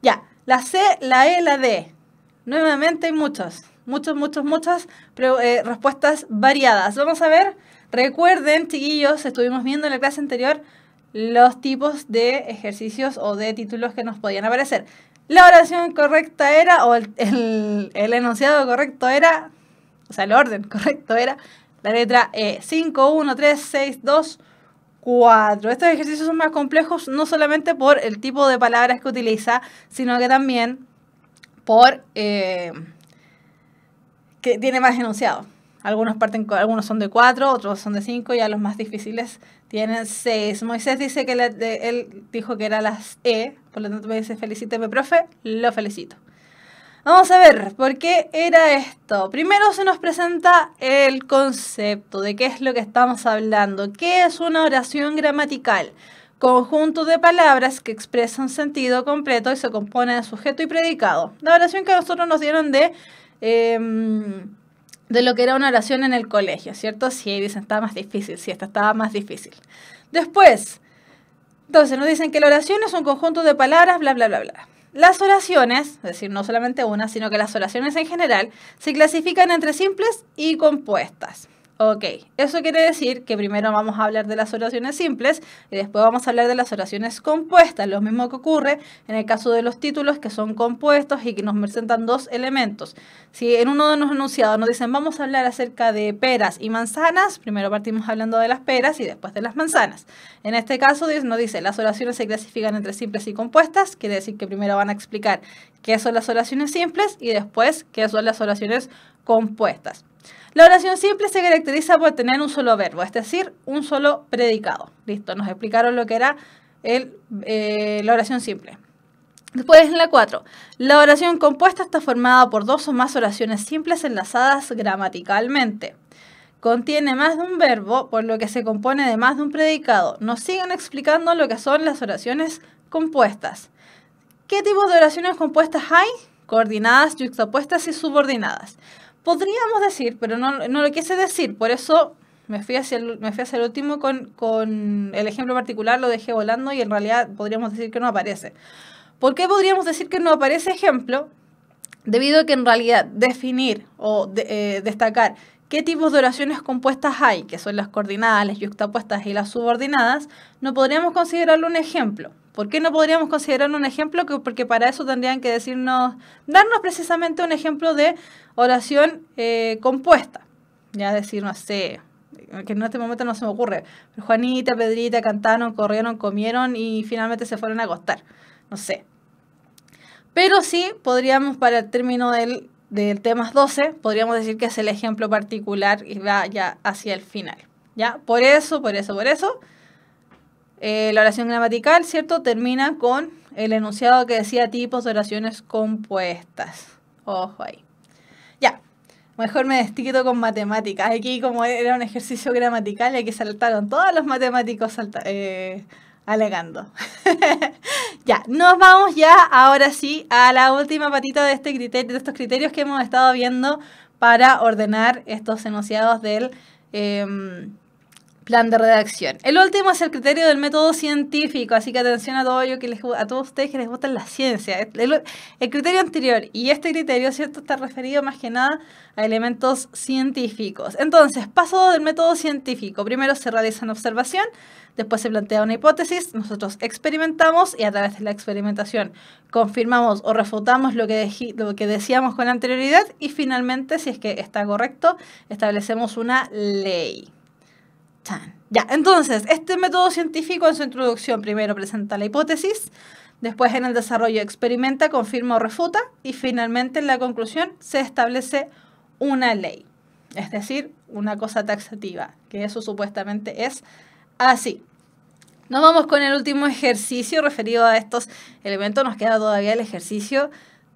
Ya, la C, la E, la D. Nuevamente hay muchos, muchos, muchos, muchas pero, eh, respuestas variadas. Vamos a ver, recuerden, chiquillos, estuvimos viendo en la clase anterior los tipos de ejercicios o de títulos que nos podían aparecer. La oración correcta era, o el enunciado correcto era, o sea, el orden (laughs) correcto era la letra E. 5, 1, 3, 6, 2, 4. Estos ejercicios son más complejos no solamente por el tipo de palabras que utiliza, sino que también por eh, que tiene más enunciado. Algunos, parten, algunos son de 4, otros son de 5, ya los más difíciles tienen 6. Moisés dice que él dijo que era las E, por lo tanto me dice felicíteme profe, lo felicito. Vamos a ver, ¿por qué era esto? Primero se nos presenta el concepto de qué es lo que estamos hablando. ¿Qué es una oración gramatical? Conjunto de palabras que expresan sentido completo y se compone de sujeto y predicado. La oración que nosotros nos dieron de... Em, de lo que era una oración en el colegio, ¿cierto? Si sí, dicen, estaba más difícil, si sí, esta estaba más difícil. Después, entonces nos dicen que la oración es un conjunto de palabras, bla, bla, bla, bla. Las oraciones, es decir, no solamente una, sino que las oraciones en general, se clasifican entre simples y compuestas. Ok, eso quiere decir que primero vamos a hablar de las oraciones simples y después vamos a hablar de las oraciones compuestas, lo mismo que ocurre en el caso de los títulos que son compuestos y que nos presentan dos elementos. Si en uno de los enunciados nos dicen vamos a hablar acerca de peras y manzanas, primero partimos hablando de las peras y después de las manzanas. En este caso nos dice las oraciones se clasifican entre simples y compuestas, quiere decir que primero van a explicar qué son las oraciones simples y después qué son las oraciones compuestas. La oración simple se caracteriza por tener un solo verbo, es decir, un solo predicado. Listo, nos explicaron lo que era eh, la oración simple. Después en la 4. La oración compuesta está formada por dos o más oraciones simples enlazadas gramaticalmente. Contiene más de un verbo, por lo que se compone de más de un predicado. Nos siguen explicando lo que son las oraciones compuestas. ¿Qué tipos de oraciones compuestas hay? Coordinadas, juxtapuestas y subordinadas podríamos decir, pero no, lo quise decir, por eso me fui hacia el, último con, el ejemplo particular, lo dejé volando y en realidad podríamos decir que no aparece. ¿Por qué podríamos decir que no aparece ejemplo? Debido a que en realidad definir o eh, destacar qué tipos de oraciones compuestas hay, que son las coordinadas, las yuxtapuestas y las subordinadas, no podríamos considerarlo un ejemplo. ¿Por qué no podríamos considerar un ejemplo? Porque para eso tendrían que decirnos, darnos precisamente un ejemplo de oración eh, compuesta. Ya decir, no sé, que en este momento no se me ocurre. Juanita, Pedrita cantaron, corrieron, comieron y finalmente se fueron a acostar. No sé. Pero sí podríamos, para el término del, del tema 12, podríamos decir que es el ejemplo particular y va ya hacia el final. ¿Ya? Por eso, por eso, por eso eh, la oración gramatical, ¿cierto? Termina con el enunciado que decía tipos de oraciones compuestas. Ojo ahí. Ya, mejor me destito con matemáticas. Aquí como era un ejercicio gramatical, aquí saltaron todos los matemáticos eh, alegando. (laughs) ya, nos vamos ya ahora sí a la última patita de, este criterio, de estos criterios que hemos estado viendo para ordenar estos enunciados del... Em, plan de redacción. El último es el criterio del método científico, así que atención a todo yo que les, a todos ustedes que les gustan la ciencia. El, criterio anterior y este criterio, ¿cierto? Está referido más que nada a elementos científicos. Entonces, paso del método científico. Primero se realiza una observación, después se plantea una hipótesis, nosotros experimentamos y a través de la experimentación confirmamos o refutamos lo que, lo que decíamos con anterioridad y finalmente, si es que está correcto, establecemos una ley. Ya, entonces, este método científico en su introducción primero presenta la hipótesis, después en el desarrollo experimenta, confirma o refuta y finalmente en la conclusión se establece una ley, es decir, una cosa taxativa, que eso supuestamente es así. Nos vamos con el último ejercicio referido a estos elementos, nos queda todavía el ejercicio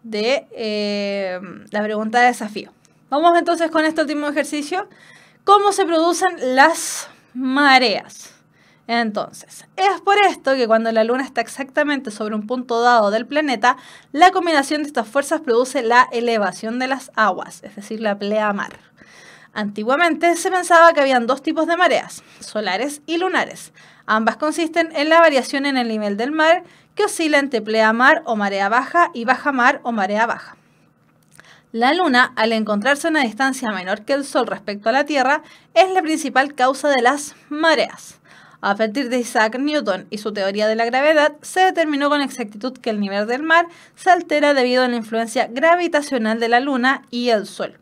de eh, la pregunta de desafío. Vamos entonces con este último ejercicio. ¿Cómo se producen las mareas. Entonces, es por esto que cuando la Luna está exactamente sobre un punto dado del planeta, la combinación de estas fuerzas produce la elevación de las aguas, es decir, la pleamar. Antiguamente se pensaba que habían dos tipos de mareas, solares y lunares. Ambas consisten en la variación en el nivel del mar, que oscila entre pleamar o marea baja y baja mar o marea baja. La Luna, al encontrarse a una distancia menor que el Sol respecto a la Tierra, es la principal causa de las mareas. A partir de Isaac Newton y su teoría de la gravedad, se determinó con exactitud que el nivel del mar se altera debido a la influencia gravitacional de la Luna y el Sol.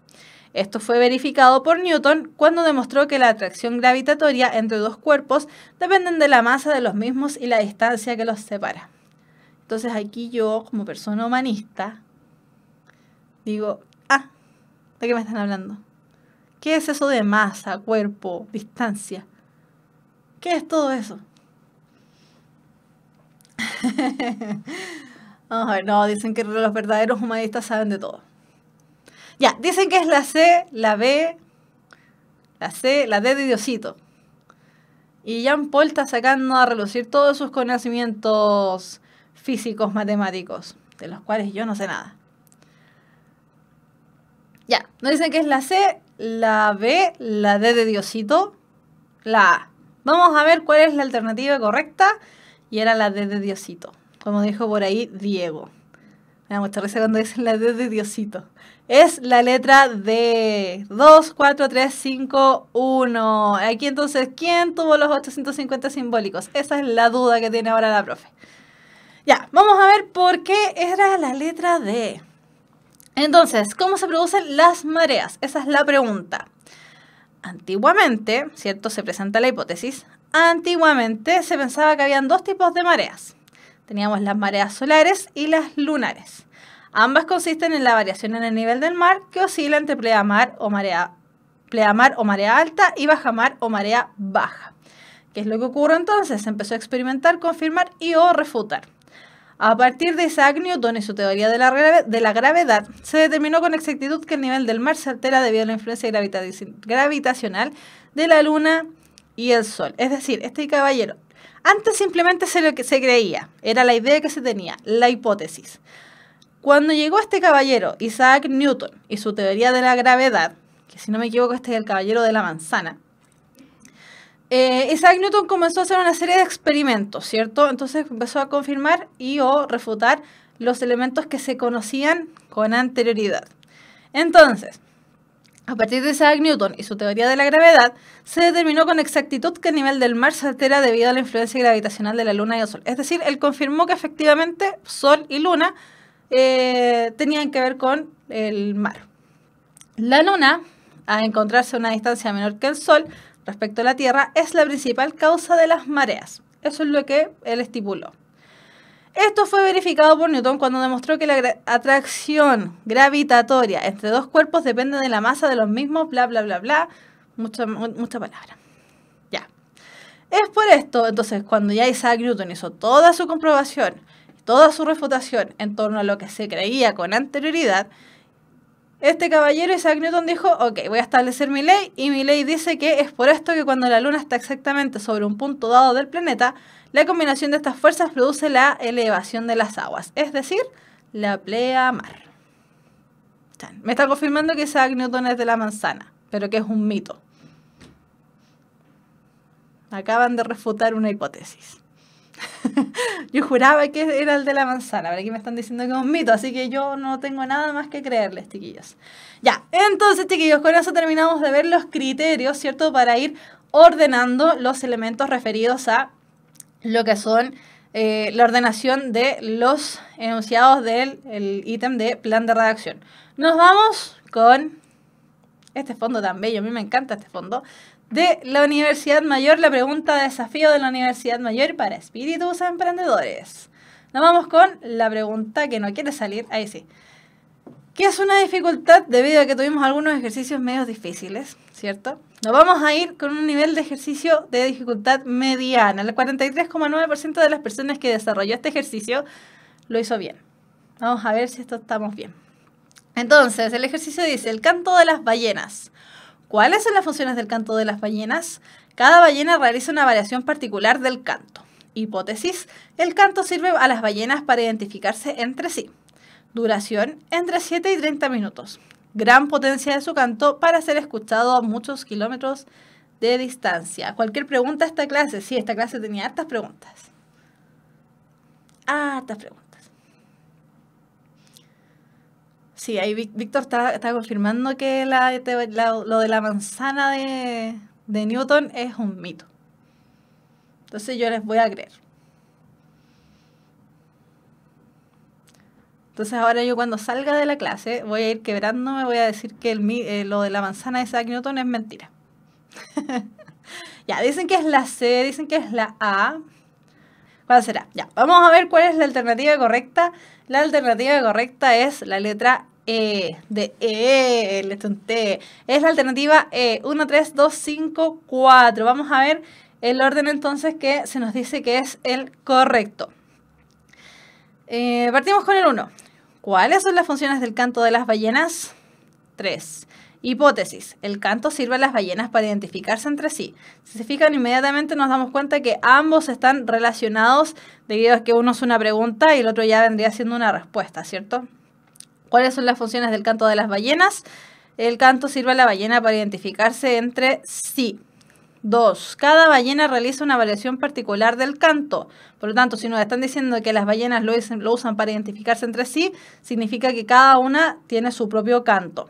Esto fue verificado por Newton cuando demostró que la atracción gravitatoria entre dos cuerpos dependen de la masa de los mismos y la distancia que los separa. Entonces aquí yo, como persona humanista, digo, ah, ¿de qué me están hablando? ¿Qué es eso de masa, cuerpo, distancia? ¿Qué es todo eso? (laughs) Vamos no, dicen que los verdaderos humanistas saben de todo. Ya, dicen que es la C, la B, la C, la D de Diosito. Y Jean Paul está sacando a relucir todos sus conocimientos físicos, matemáticos, de los cuales yo no sé nada. Ya, no dicen que es la C, la B, la D de Diosito, la A. Vamos a ver cuál es la alternativa correcta. Y era la D de Diosito, como dijo por ahí Diego. Me da mucha cuando dicen la D de Diosito. Es la letra D. 2, 4, 3, 5, 1. Aquí entonces, ¿quién tuvo los 850 simbólicos? Esa es la duda que tiene ahora la profe. Ya, vamos a ver por qué era la letra D. Entonces, ¿cómo se producen las mareas? Esa es la pregunta. Antiguamente, ¿cierto? Se presenta la hipótesis. Antiguamente se pensaba que habían dos tipos de mareas. Teníamos las mareas solares y las lunares. Ambas consisten en la variación en el nivel del mar que oscila entre pleamar o marea, o marea alta y bajamar o marea baja. ¿Qué es lo que ocurre entonces? Se empezó a experimentar, confirmar y o refutar. A partir de Isaac Newton y su teoría de la, de la gravedad, se determinó con exactitud que el nivel del mar se altera debido a la influencia gravitacional de la Luna y el Sol. Es decir, este caballero, antes simplemente lo que se creía, era la idea que se tenía, la hipótesis. Cuando llegó este caballero, Isaac Newton, y su teoría de la gravedad, que si no me equivoco este es el caballero de la manzana, eh, Isaac Newton comenzó a hacer una serie de experimentos, ¿cierto? Entonces empezó a confirmar y o refutar los elementos que se conocían con anterioridad. Entonces, a partir de Isaac Newton y su teoría de la gravedad, se determinó con exactitud que el nivel del mar se altera debido a la influencia gravitacional de la Luna y el Sol. Es decir, él confirmó que efectivamente Sol y Luna eh, tenían que ver con el mar. La Luna, al encontrarse a una distancia menor que el Sol, respecto a la Tierra es la principal causa de las mareas. Eso es lo que él estipuló. Esto fue verificado por Newton cuando demostró que la atracción gravitatoria entre dos cuerpos depende de la masa de los mismos, bla, bla, bla, bla. Mucha, palabra. Ya. Es por esto, entonces, cuando ya Isaac Newton hizo toda su comprobación, toda su refutación en torno a lo que se creía con anterioridad, este caballero, Isaac Newton, dijo, ok, voy a establecer mi ley y mi ley dice que es por esto que cuando la Luna está exactamente sobre un punto dado del planeta, la combinación de estas fuerzas produce la elevación de las aguas, es decir, la pleamar. Me está confirmando que Isaac Newton es de la manzana, pero que es un mito. Acaban de refutar una hipótesis. (laughs) yo juraba que era el de la manzana, pero aquí me están diciendo que es un mito, así que yo no tengo nada más que creerles, chiquillos. Ya, entonces, chiquillos, con eso terminamos de ver los criterios, ¿cierto? Para ir ordenando los elementos referidos a lo que son eh, la ordenación de los enunciados del ítem de plan de redacción. Nos vamos con este fondo tan bello, a mí me encanta este fondo, de la Universidad Mayor, la pregunta de desafío de la Universidad Mayor para espíritus emprendedores. Nos vamos con la pregunta que no quiere salir, ahí sí. ¿Qué es una dificultad debido a que tuvimos algunos ejercicios medios difíciles, ¿cierto? Nos vamos a ir con un nivel de ejercicio de dificultad mediana. El 43,9% de las personas que desarrolló este ejercicio lo hizo bien. Vamos a ver si esto estamos bien. Entonces, el ejercicio dice, el canto de las ballenas. ¿Cuáles son las funciones del canto de las ballenas? Cada ballena realiza una variación particular del canto. Hipótesis, el canto sirve a las ballenas para identificarse entre sí. Duración, entre 7 y 30 minutos. Gran potencia de su canto para ser escuchado a muchos kilómetros de distancia. Cualquier pregunta a esta clase. Sí, esta clase tenía hartas preguntas. Hartas preguntas. Sí, ahí Víctor está, confirmando que lo de la manzana de, Newton es un mito. Entonces yo les voy a creer. Entonces ahora yo cuando salga de la clase voy a ir quebrándome, voy a decir que eh, lo de la manzana de Isaac Newton es mentira. (laughs) ya, dicen que es la C, dicen que es la A. ¿Cuál será? Ya, vamos a ver cuál es la alternativa correcta. La alternativa correcta es la letra e, de E, le t Es la alternativa E, 1, 3, 2, 5, 4. Vamos a ver el orden entonces que se nos dice que es el correcto. Eh, partimos con el 1. ¿Cuáles son las funciones del canto de las ballenas? 3. Hipótesis. El canto sirve a las ballenas para identificarse entre sí. Si se fijan inmediatamente nos damos cuenta que ambos están relacionados debido a que uno es una pregunta y el otro ya vendría siendo una respuesta, ¿cierto? ¿Cuáles son las funciones del canto de las ballenas? El canto sirve a la ballena para identificarse entre sí. 2. Cada ballena realiza una variación particular del canto. Por lo tanto, si nos están diciendo que las ballenas lo, usan, para identificarse entre sí, significa que cada una tiene su propio canto.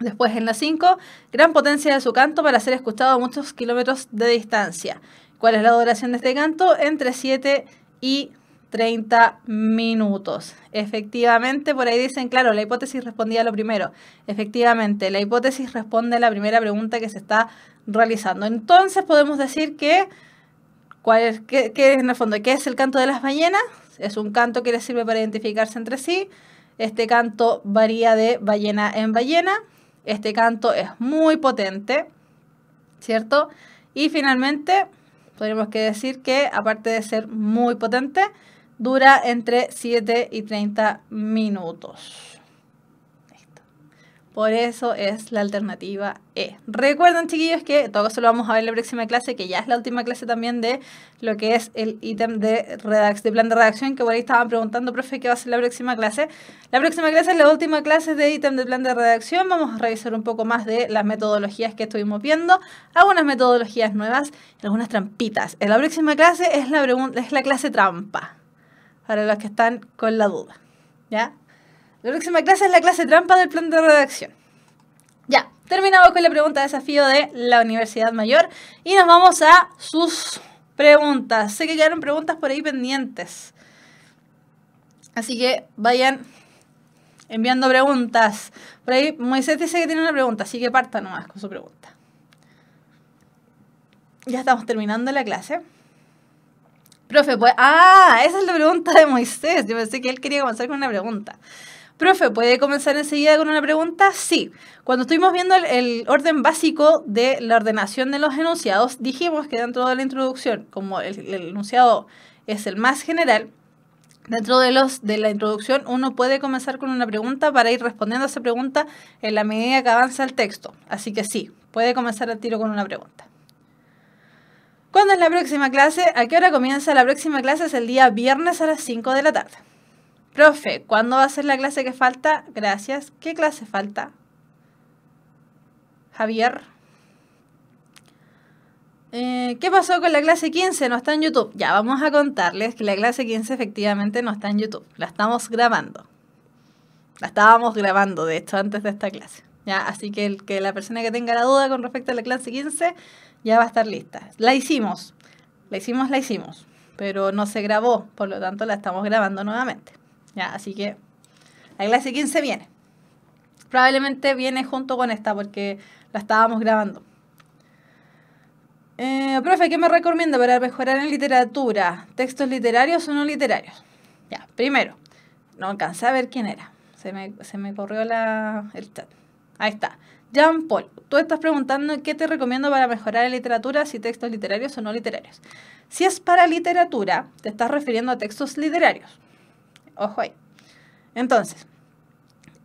Después en la 5, gran potencia de su canto para ser escuchado a muchos kilómetros de distancia. ¿Cuál es la duración de este canto? Entre 7 y 30 minutos. Efectivamente, por ahí dicen, claro, la hipótesis respondía a lo primero. Efectivamente, la hipótesis responde a la primera pregunta que se está realizando. Entonces podemos decir que, ¿cuál es, qué, es en el fondo? ¿Qué es el canto de las ballenas? Es un canto que les sirve para identificarse entre sí. Este canto varía de ballena en ballena. Este canto es muy potente, ¿cierto? Y finalmente, podríamos que decir que, aparte de ser muy potente, Dura entre 7 y 30 minutos. Por eso es la alternativa E. Recuerden, chiquillos, que todo eso lo vamos a ver en la próxima clase, que ya es la última clase también de lo que es el ítem de, de plan de redacción, que por ahí estaban preguntando, profe, ¿qué va a ser la próxima clase? La próxima clase es la última clase de ítem de plan de redacción. Vamos a revisar un poco más de las metodologías que estuvimos viendo, algunas metodologías nuevas, algunas trampitas. En la próxima clase es la, es la clase trampa para los que están con la duda. ¿Ya? La próxima clase es la clase trampa del plan de redacción. Ya, terminamos con la pregunta de desafío de la Universidad Mayor y nos vamos a sus preguntas. Sé que quedaron preguntas por ahí pendientes. Así que vayan enviando preguntas. Por ahí Moisés dice que tiene una pregunta, así que parta nomás con su pregunta. Ya estamos terminando la clase. Profe, pues. Ah, esa es la pregunta de Moisés. Yo pensé que él quería comenzar con una pregunta. Profe, ¿puede comenzar enseguida con una pregunta? Sí. Cuando estuvimos viendo el, orden básico de la ordenación de los enunciados, dijimos que dentro de la introducción, como el, enunciado es el más general, dentro de, los, de la introducción uno puede comenzar con una pregunta para ir respondiendo a esa pregunta en la medida que avanza el texto. Así que sí, puede comenzar el tiro con una pregunta. ¿Cuándo es la próxima clase? ¿A qué hora comienza la próxima clase? Es el día viernes a las 5 de la tarde. Profe, ¿cuándo va a ser la clase que falta? Gracias. ¿Qué clase falta? Javier. Eh, ¿Qué pasó con la clase 15? No está en YouTube. Ya, vamos a contarles que la clase 15 efectivamente no está en YouTube. La estamos grabando. La estábamos grabando, de hecho, antes de esta clase. ¿Ya? Así que, el, que la persona que tenga la duda con respecto a la clase 15 ya va a estar lista. La hicimos, la hicimos, la hicimos, pero no se grabó, por lo tanto la estamos grabando nuevamente. Ya, así que la clase 15 viene. Probablemente viene junto con esta porque la estábamos grabando. Eh, profe, ¿qué me recomienda para mejorar en literatura? ¿Textos literarios o no literarios? Ya, primero, no alcancé a ver quién era. Se me, corrió la, el chat. Ahí está. Jean Paul, tú estás preguntando qué te recomiendo para mejorar en literatura, si textos literarios o no literarios. Si es para literatura, te estás refiriendo a textos literarios. Ojo ahí. Entonces,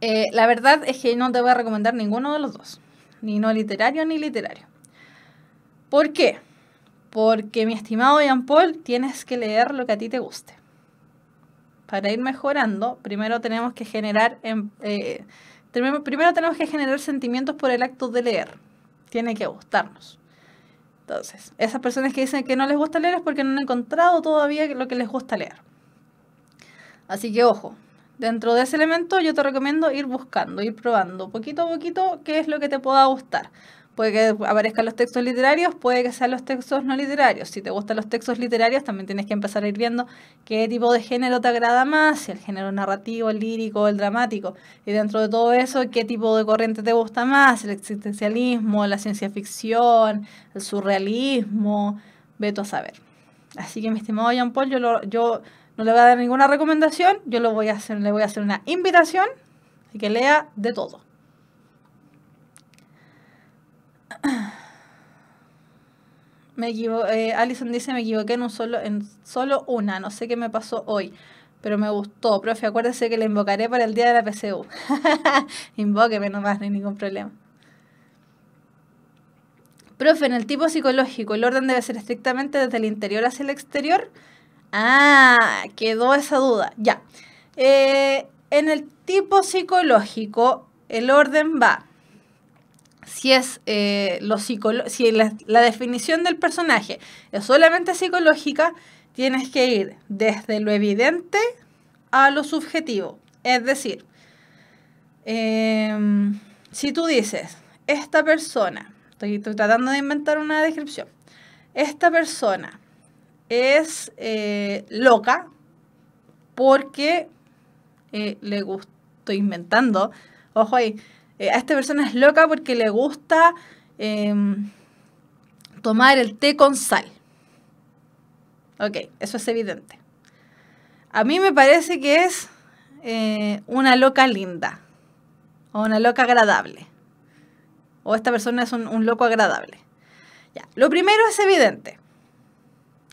eh, la verdad es que no te voy a recomendar ninguno de los dos, ni no literario ni literario. ¿Por qué? Porque, mi estimado Jean Paul, tienes que leer lo que a ti te guste. Para ir mejorando, primero tenemos que generar... Em, eh, primero tenemos que generar sentimientos por el acto de leer. Tiene que gustarnos. Entonces, esas personas que dicen que no les gusta leer es porque no han encontrado todavía lo que les gusta leer. Así que ojo, dentro de ese elemento yo te recomiendo ir buscando, ir probando poquito a poquito qué es lo que te pueda gustar. Puede que aparezcan los textos literarios, puede que sean los textos no literarios. Si te gustan los textos literarios, también tienes que empezar a ir viendo qué tipo de género te agrada más, si el género narrativo, el lírico, el dramático. Y dentro de todo eso, qué tipo de corriente te gusta más, el existencialismo, la ciencia ficción, el surrealismo, veto a saber. Así que mi estimado Jean Paul, yo, yo no le voy a dar ninguna recomendación, yo lo voy a hacer, le voy a hacer una invitación y que lea de todo. Me eh, Alison dice, me equivoqué en, un solo, en una, no sé qué me pasó hoy, pero me gustó. Profe, acuérdese que la invocaré para el día de la PCU. (laughs) Invóqueme nomás, no hay ningún problema. Profe, en el tipo psicológico, el orden debe ser estrictamente desde el interior hacia el exterior. Ah, quedó esa duda. Ya. Eh, en el tipo psicológico, el orden va si es eh, lo si la, definición del personaje es solamente psicológica, tienes que ir desde lo evidente a lo subjetivo. Es decir, em, si tú dices, esta persona, estoy, tratando de inventar una descripción, esta persona es eh, loca porque eh, le gusta, estoy inventando, ojo ahí, eh, a esta persona es loca porque le gusta em, tomar el té con sal. Ok, eso es evidente. A mí me parece que es eh, una loca linda o una loca agradable. O esta persona es un, loco agradable. Lo primero es evidente,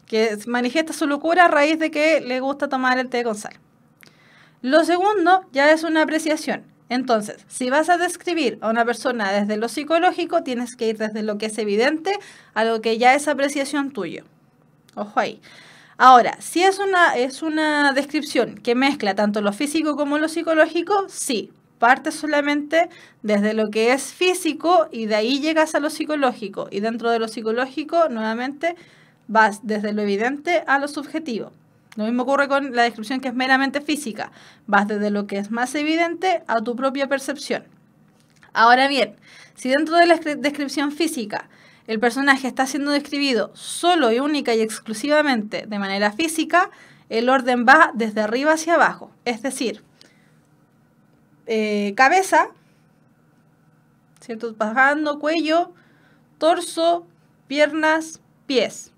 que manifiesta su locura a raíz de que le gusta tomar el té con sal. Lo segundo ya es una apreciación entonces, si vas a describir a una persona desde lo psicológico, tienes que ir desde lo que es evidente a lo que ya es apreciación tuya. Ojo ahí. Ahora, si es una, es una descripción que mezcla tanto lo físico como lo psicológico, sí, parte solamente desde lo que es físico y de ahí llegas a lo psicológico. Y dentro de lo psicológico, nuevamente, vas desde lo evidente a lo subjetivo. Lo mismo ocurre con la descripción que es meramente física. Vas desde lo que es más evidente a tu propia percepción. Ahora bien, si dentro de la descripción física el personaje está siendo describido solo y única y exclusivamente de manera física, el orden va desde arriba hacia abajo. Es decir, eh, cabeza, ¿cierto? Bajando, cuello, torso, piernas, pies.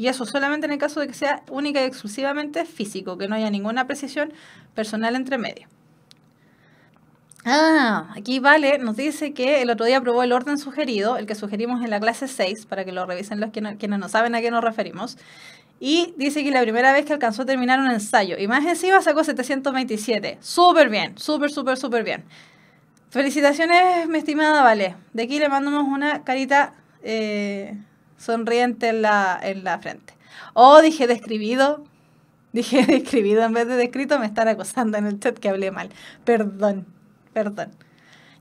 Y eso solamente en el caso de que sea única y exclusivamente físico, que no haya ninguna precisión personal entre medio. Ah, aquí Vale nos dice que el otro día aprobó el orden sugerido, el que sugerimos en la clase 6, para que lo revisen los que no, quienes no saben a qué nos referimos. Y dice que la primera vez que alcanzó a terminar un ensayo, y más encima sacó 727. Súper bien, súper, súper, súper bien. Felicitaciones, mi estimada Vale. De aquí le mandamos una carita eh, sonriente en la, frente. Oh, dije describido. (laughs) Dije describido en vez de descrito. Me están acosando en el chat que hablé mal. Perdón, perdón.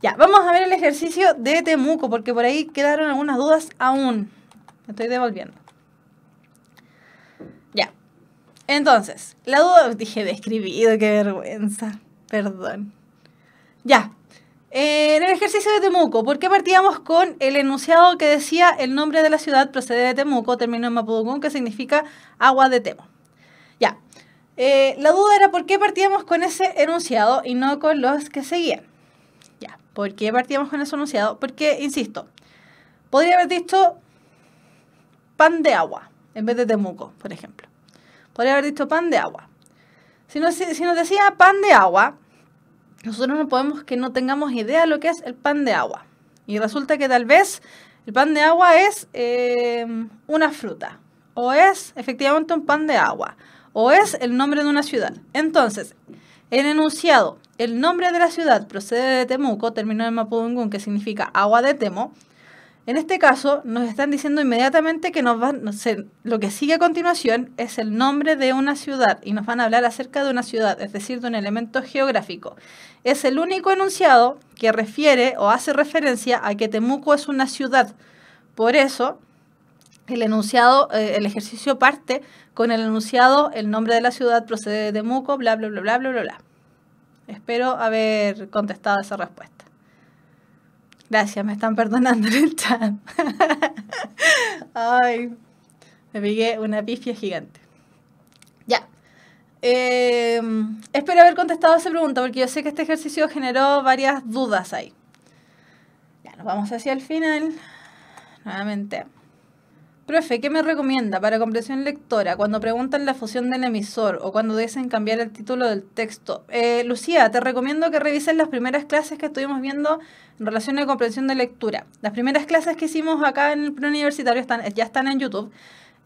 Ya, vamos a ver el ejercicio de Temuco, porque por ahí quedaron algunas dudas aún. Me estoy devolviendo. Ya. Entonces, la duda, dije describido, qué vergüenza. Perdón. Ya, eh, en el ejercicio de Temuco, ¿por qué partíamos con el enunciado que decía el nombre de la ciudad procede de Temuco, término en Mapudungún, que significa agua de Temo? Ya. Eh, la duda era por qué partíamos con ese enunciado y no con los que seguían. Ya. ¿Por qué partíamos con ese enunciado? Porque, insisto, podría haber dicho pan de agua en vez de Temuco, por ejemplo. Podría haber dicho pan de agua. Si si nos decía pan de agua, nosotros no podemos que no tengamos idea lo que es el pan de agua. Y resulta que tal vez el pan de agua es em, una fruta, o es efectivamente un pan de agua, o es el nombre de una ciudad. Entonces, el enunciado, el nombre de la ciudad procede de Temuco, término de Mapudungun que significa agua de Temo, en este caso, nos están diciendo inmediatamente que lo que sigue a continuación es el nombre de una ciudad y nos van a hablar acerca de una ciudad, es decir, de un elemento geográfico. Es el único enunciado que refiere o hace referencia a que Temuco es una ciudad. Por eso, el enunciado, eh, el ejercicio parte con el enunciado, el nombre de la ciudad procede de Temuco, bla, bla, bla, bla, bla, bla. bla. Espero haber contestado esa respuesta. Gracias, me están perdonando en el chat. (laughs) Ay, me pegué una pifia gigante. Ya. Em, espero haber contestado a esa pregunta porque yo sé que este ejercicio generó varias dudas ahí. Ya, nos vamos hacia el final. Nuevamente. Profe, ¿qué me recomienda para comprensión lectora cuando preguntan la fusión del emisor o cuando dicen cambiar el título del texto? Eh, Lucía, te recomiendo que revises las primeras clases que estuvimos viendo en relación a comprensión de lectura. Las primeras clases que hicimos acá en el preuniversitario están, ya están en YouTube.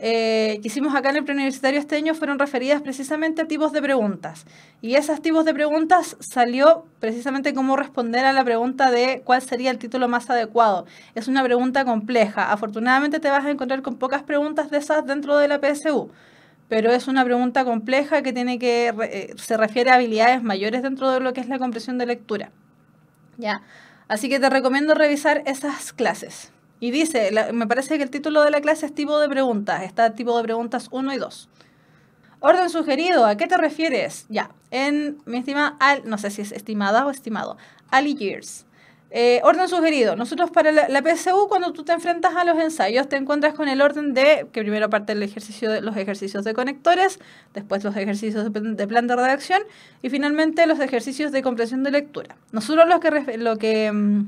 Eh, que hicimos acá en el preuniversitario este año fueron referidas precisamente a tipos de preguntas. Y esos tipos de preguntas salió precisamente como responder a la pregunta de cuál sería el título más adecuado. Es una pregunta compleja. Afortunadamente te vas a encontrar con pocas preguntas de esas dentro de la PSU pero es una pregunta compleja que tiene que eh, se refiere a habilidades mayores dentro de lo que es la comprensión de lectura. Ya. Así que te recomiendo revisar esas clases. Y dice, me parece que el título de la clase es tipo de preguntas, está tipo de preguntas 1 y 2. Orden sugerido, ¿a qué te refieres? Ya, en mi estima, no sé si es estimada o estimado, Ali Years. Eh, orden sugerido. Nosotros para la, PSU, cuando tú te enfrentas a los ensayos, te encuentras con el orden de que primero parte el ejercicio de, los ejercicios de conectores, después los ejercicios de, plan de redacción y finalmente los ejercicios de comprensión de lectura. Nosotros lo que, lo que mm,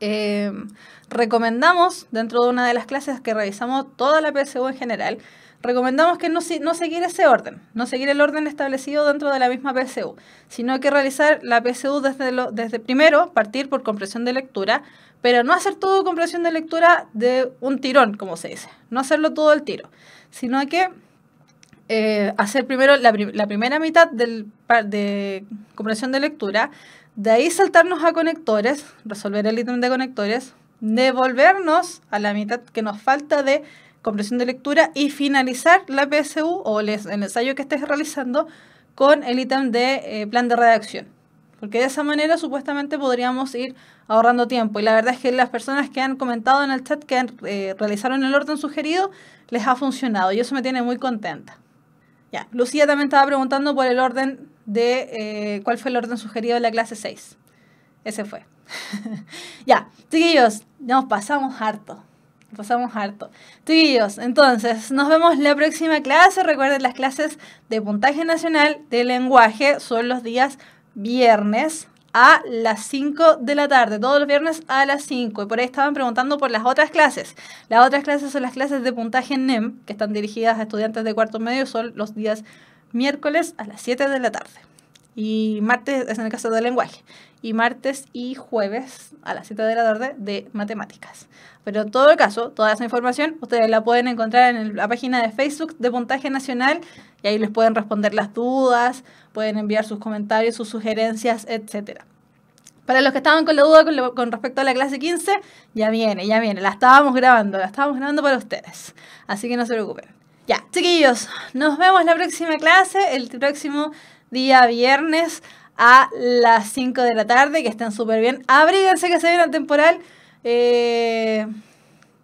Em, recomendamos, dentro de una de las clases que realizamos toda la PSU en general, recomendamos que no, no seguir ese orden, no seguir el orden establecido dentro de la misma PSU, sino que realizar la PSU desde, desde primero, partir por compresión de lectura, pero no hacer todo compresión de lectura de un tirón, como se dice, no hacerlo todo el tiro, sino que eh, hacer primero la, primera mitad del, de compresión de lectura, de ahí saltarnos a conectores, resolver el ítem de conectores, devolvernos a la mitad que nos falta de compresión de lectura y finalizar la PSU o el ensayo que estés realizando con el ítem de eh, plan de redacción. Porque de esa manera supuestamente podríamos ir ahorrando tiempo. Y la verdad es que las personas que han comentado en el chat que eh, realizaron el orden sugerido les ha funcionado y eso me tiene muy contenta. Ya, Lucía también estaba preguntando por el orden de eh, cuál fue el orden sugerido de la clase 6. Ese fue. (laughs) ya, chiquillos, nos pasamos harto. pasamos harto. Chiquillos, entonces, nos vemos la próxima clase. Recuerden, las clases de puntaje nacional de lenguaje son los días viernes a las 5 de la tarde, todos los viernes a las 5. Y por ahí estaban preguntando por las otras clases. Las otras clases son las clases de puntaje NEM, que están dirigidas a estudiantes de cuarto medio, son los días miércoles a las 7 de la tarde. Y martes, es en el caso del lenguaje. Y martes y jueves a las 7 de la tarde de matemáticas. Pero en todo el caso, toda esa información ustedes la pueden encontrar en la página de Facebook de Puntaje Nacional y ahí les pueden responder las dudas, pueden enviar sus comentarios, sus sugerencias, etc. Para los que estaban con la duda con, respecto a la clase 15, ya viene, ya viene. La estábamos grabando, la estábamos grabando para ustedes. Así que no se preocupen. Ya, chiquillos, nos vemos la próxima clase, el próximo día viernes a las 5 de la tarde, que estén súper bien. Abríguense que se viene el temporal. Eh,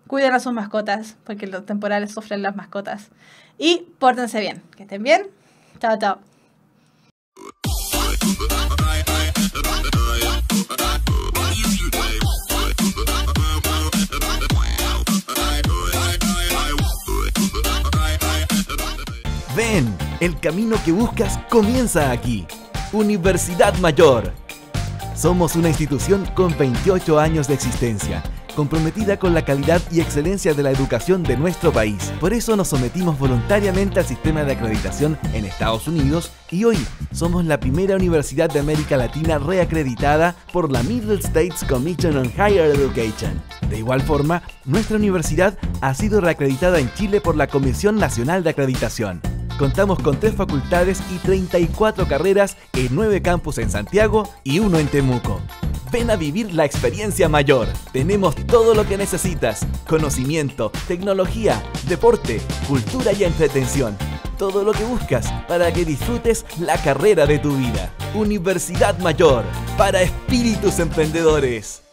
cuiden a sus mascotas, porque los temporales sufren las mascotas. Y pórtense bien, que estén bien. Chao, chao. Ven, el camino que buscas comienza aquí. Universidad Mayor. Somos una institución con 28 años de existencia, comprometida con la calidad y excelencia de la educación de nuestro país. Por eso nos sometimos voluntariamente al sistema de acreditación en Estados Unidos y hoy somos la primera universidad de América Latina reacreditada por la Middle States Commission on Higher Education. De igual forma, nuestra universidad ha sido reacreditada en Chile por la Comisión Nacional de Acreditación. Contamos con tres facultades y 34 carreras en nueve campus en Santiago y uno en Temuco. Ven a vivir la experiencia mayor. Tenemos todo lo que necesitas. Conocimiento, tecnología, deporte, cultura y entretención. Todo lo que buscas para que disfrutes la carrera de tu vida. Universidad Mayor, para espíritus emprendedores.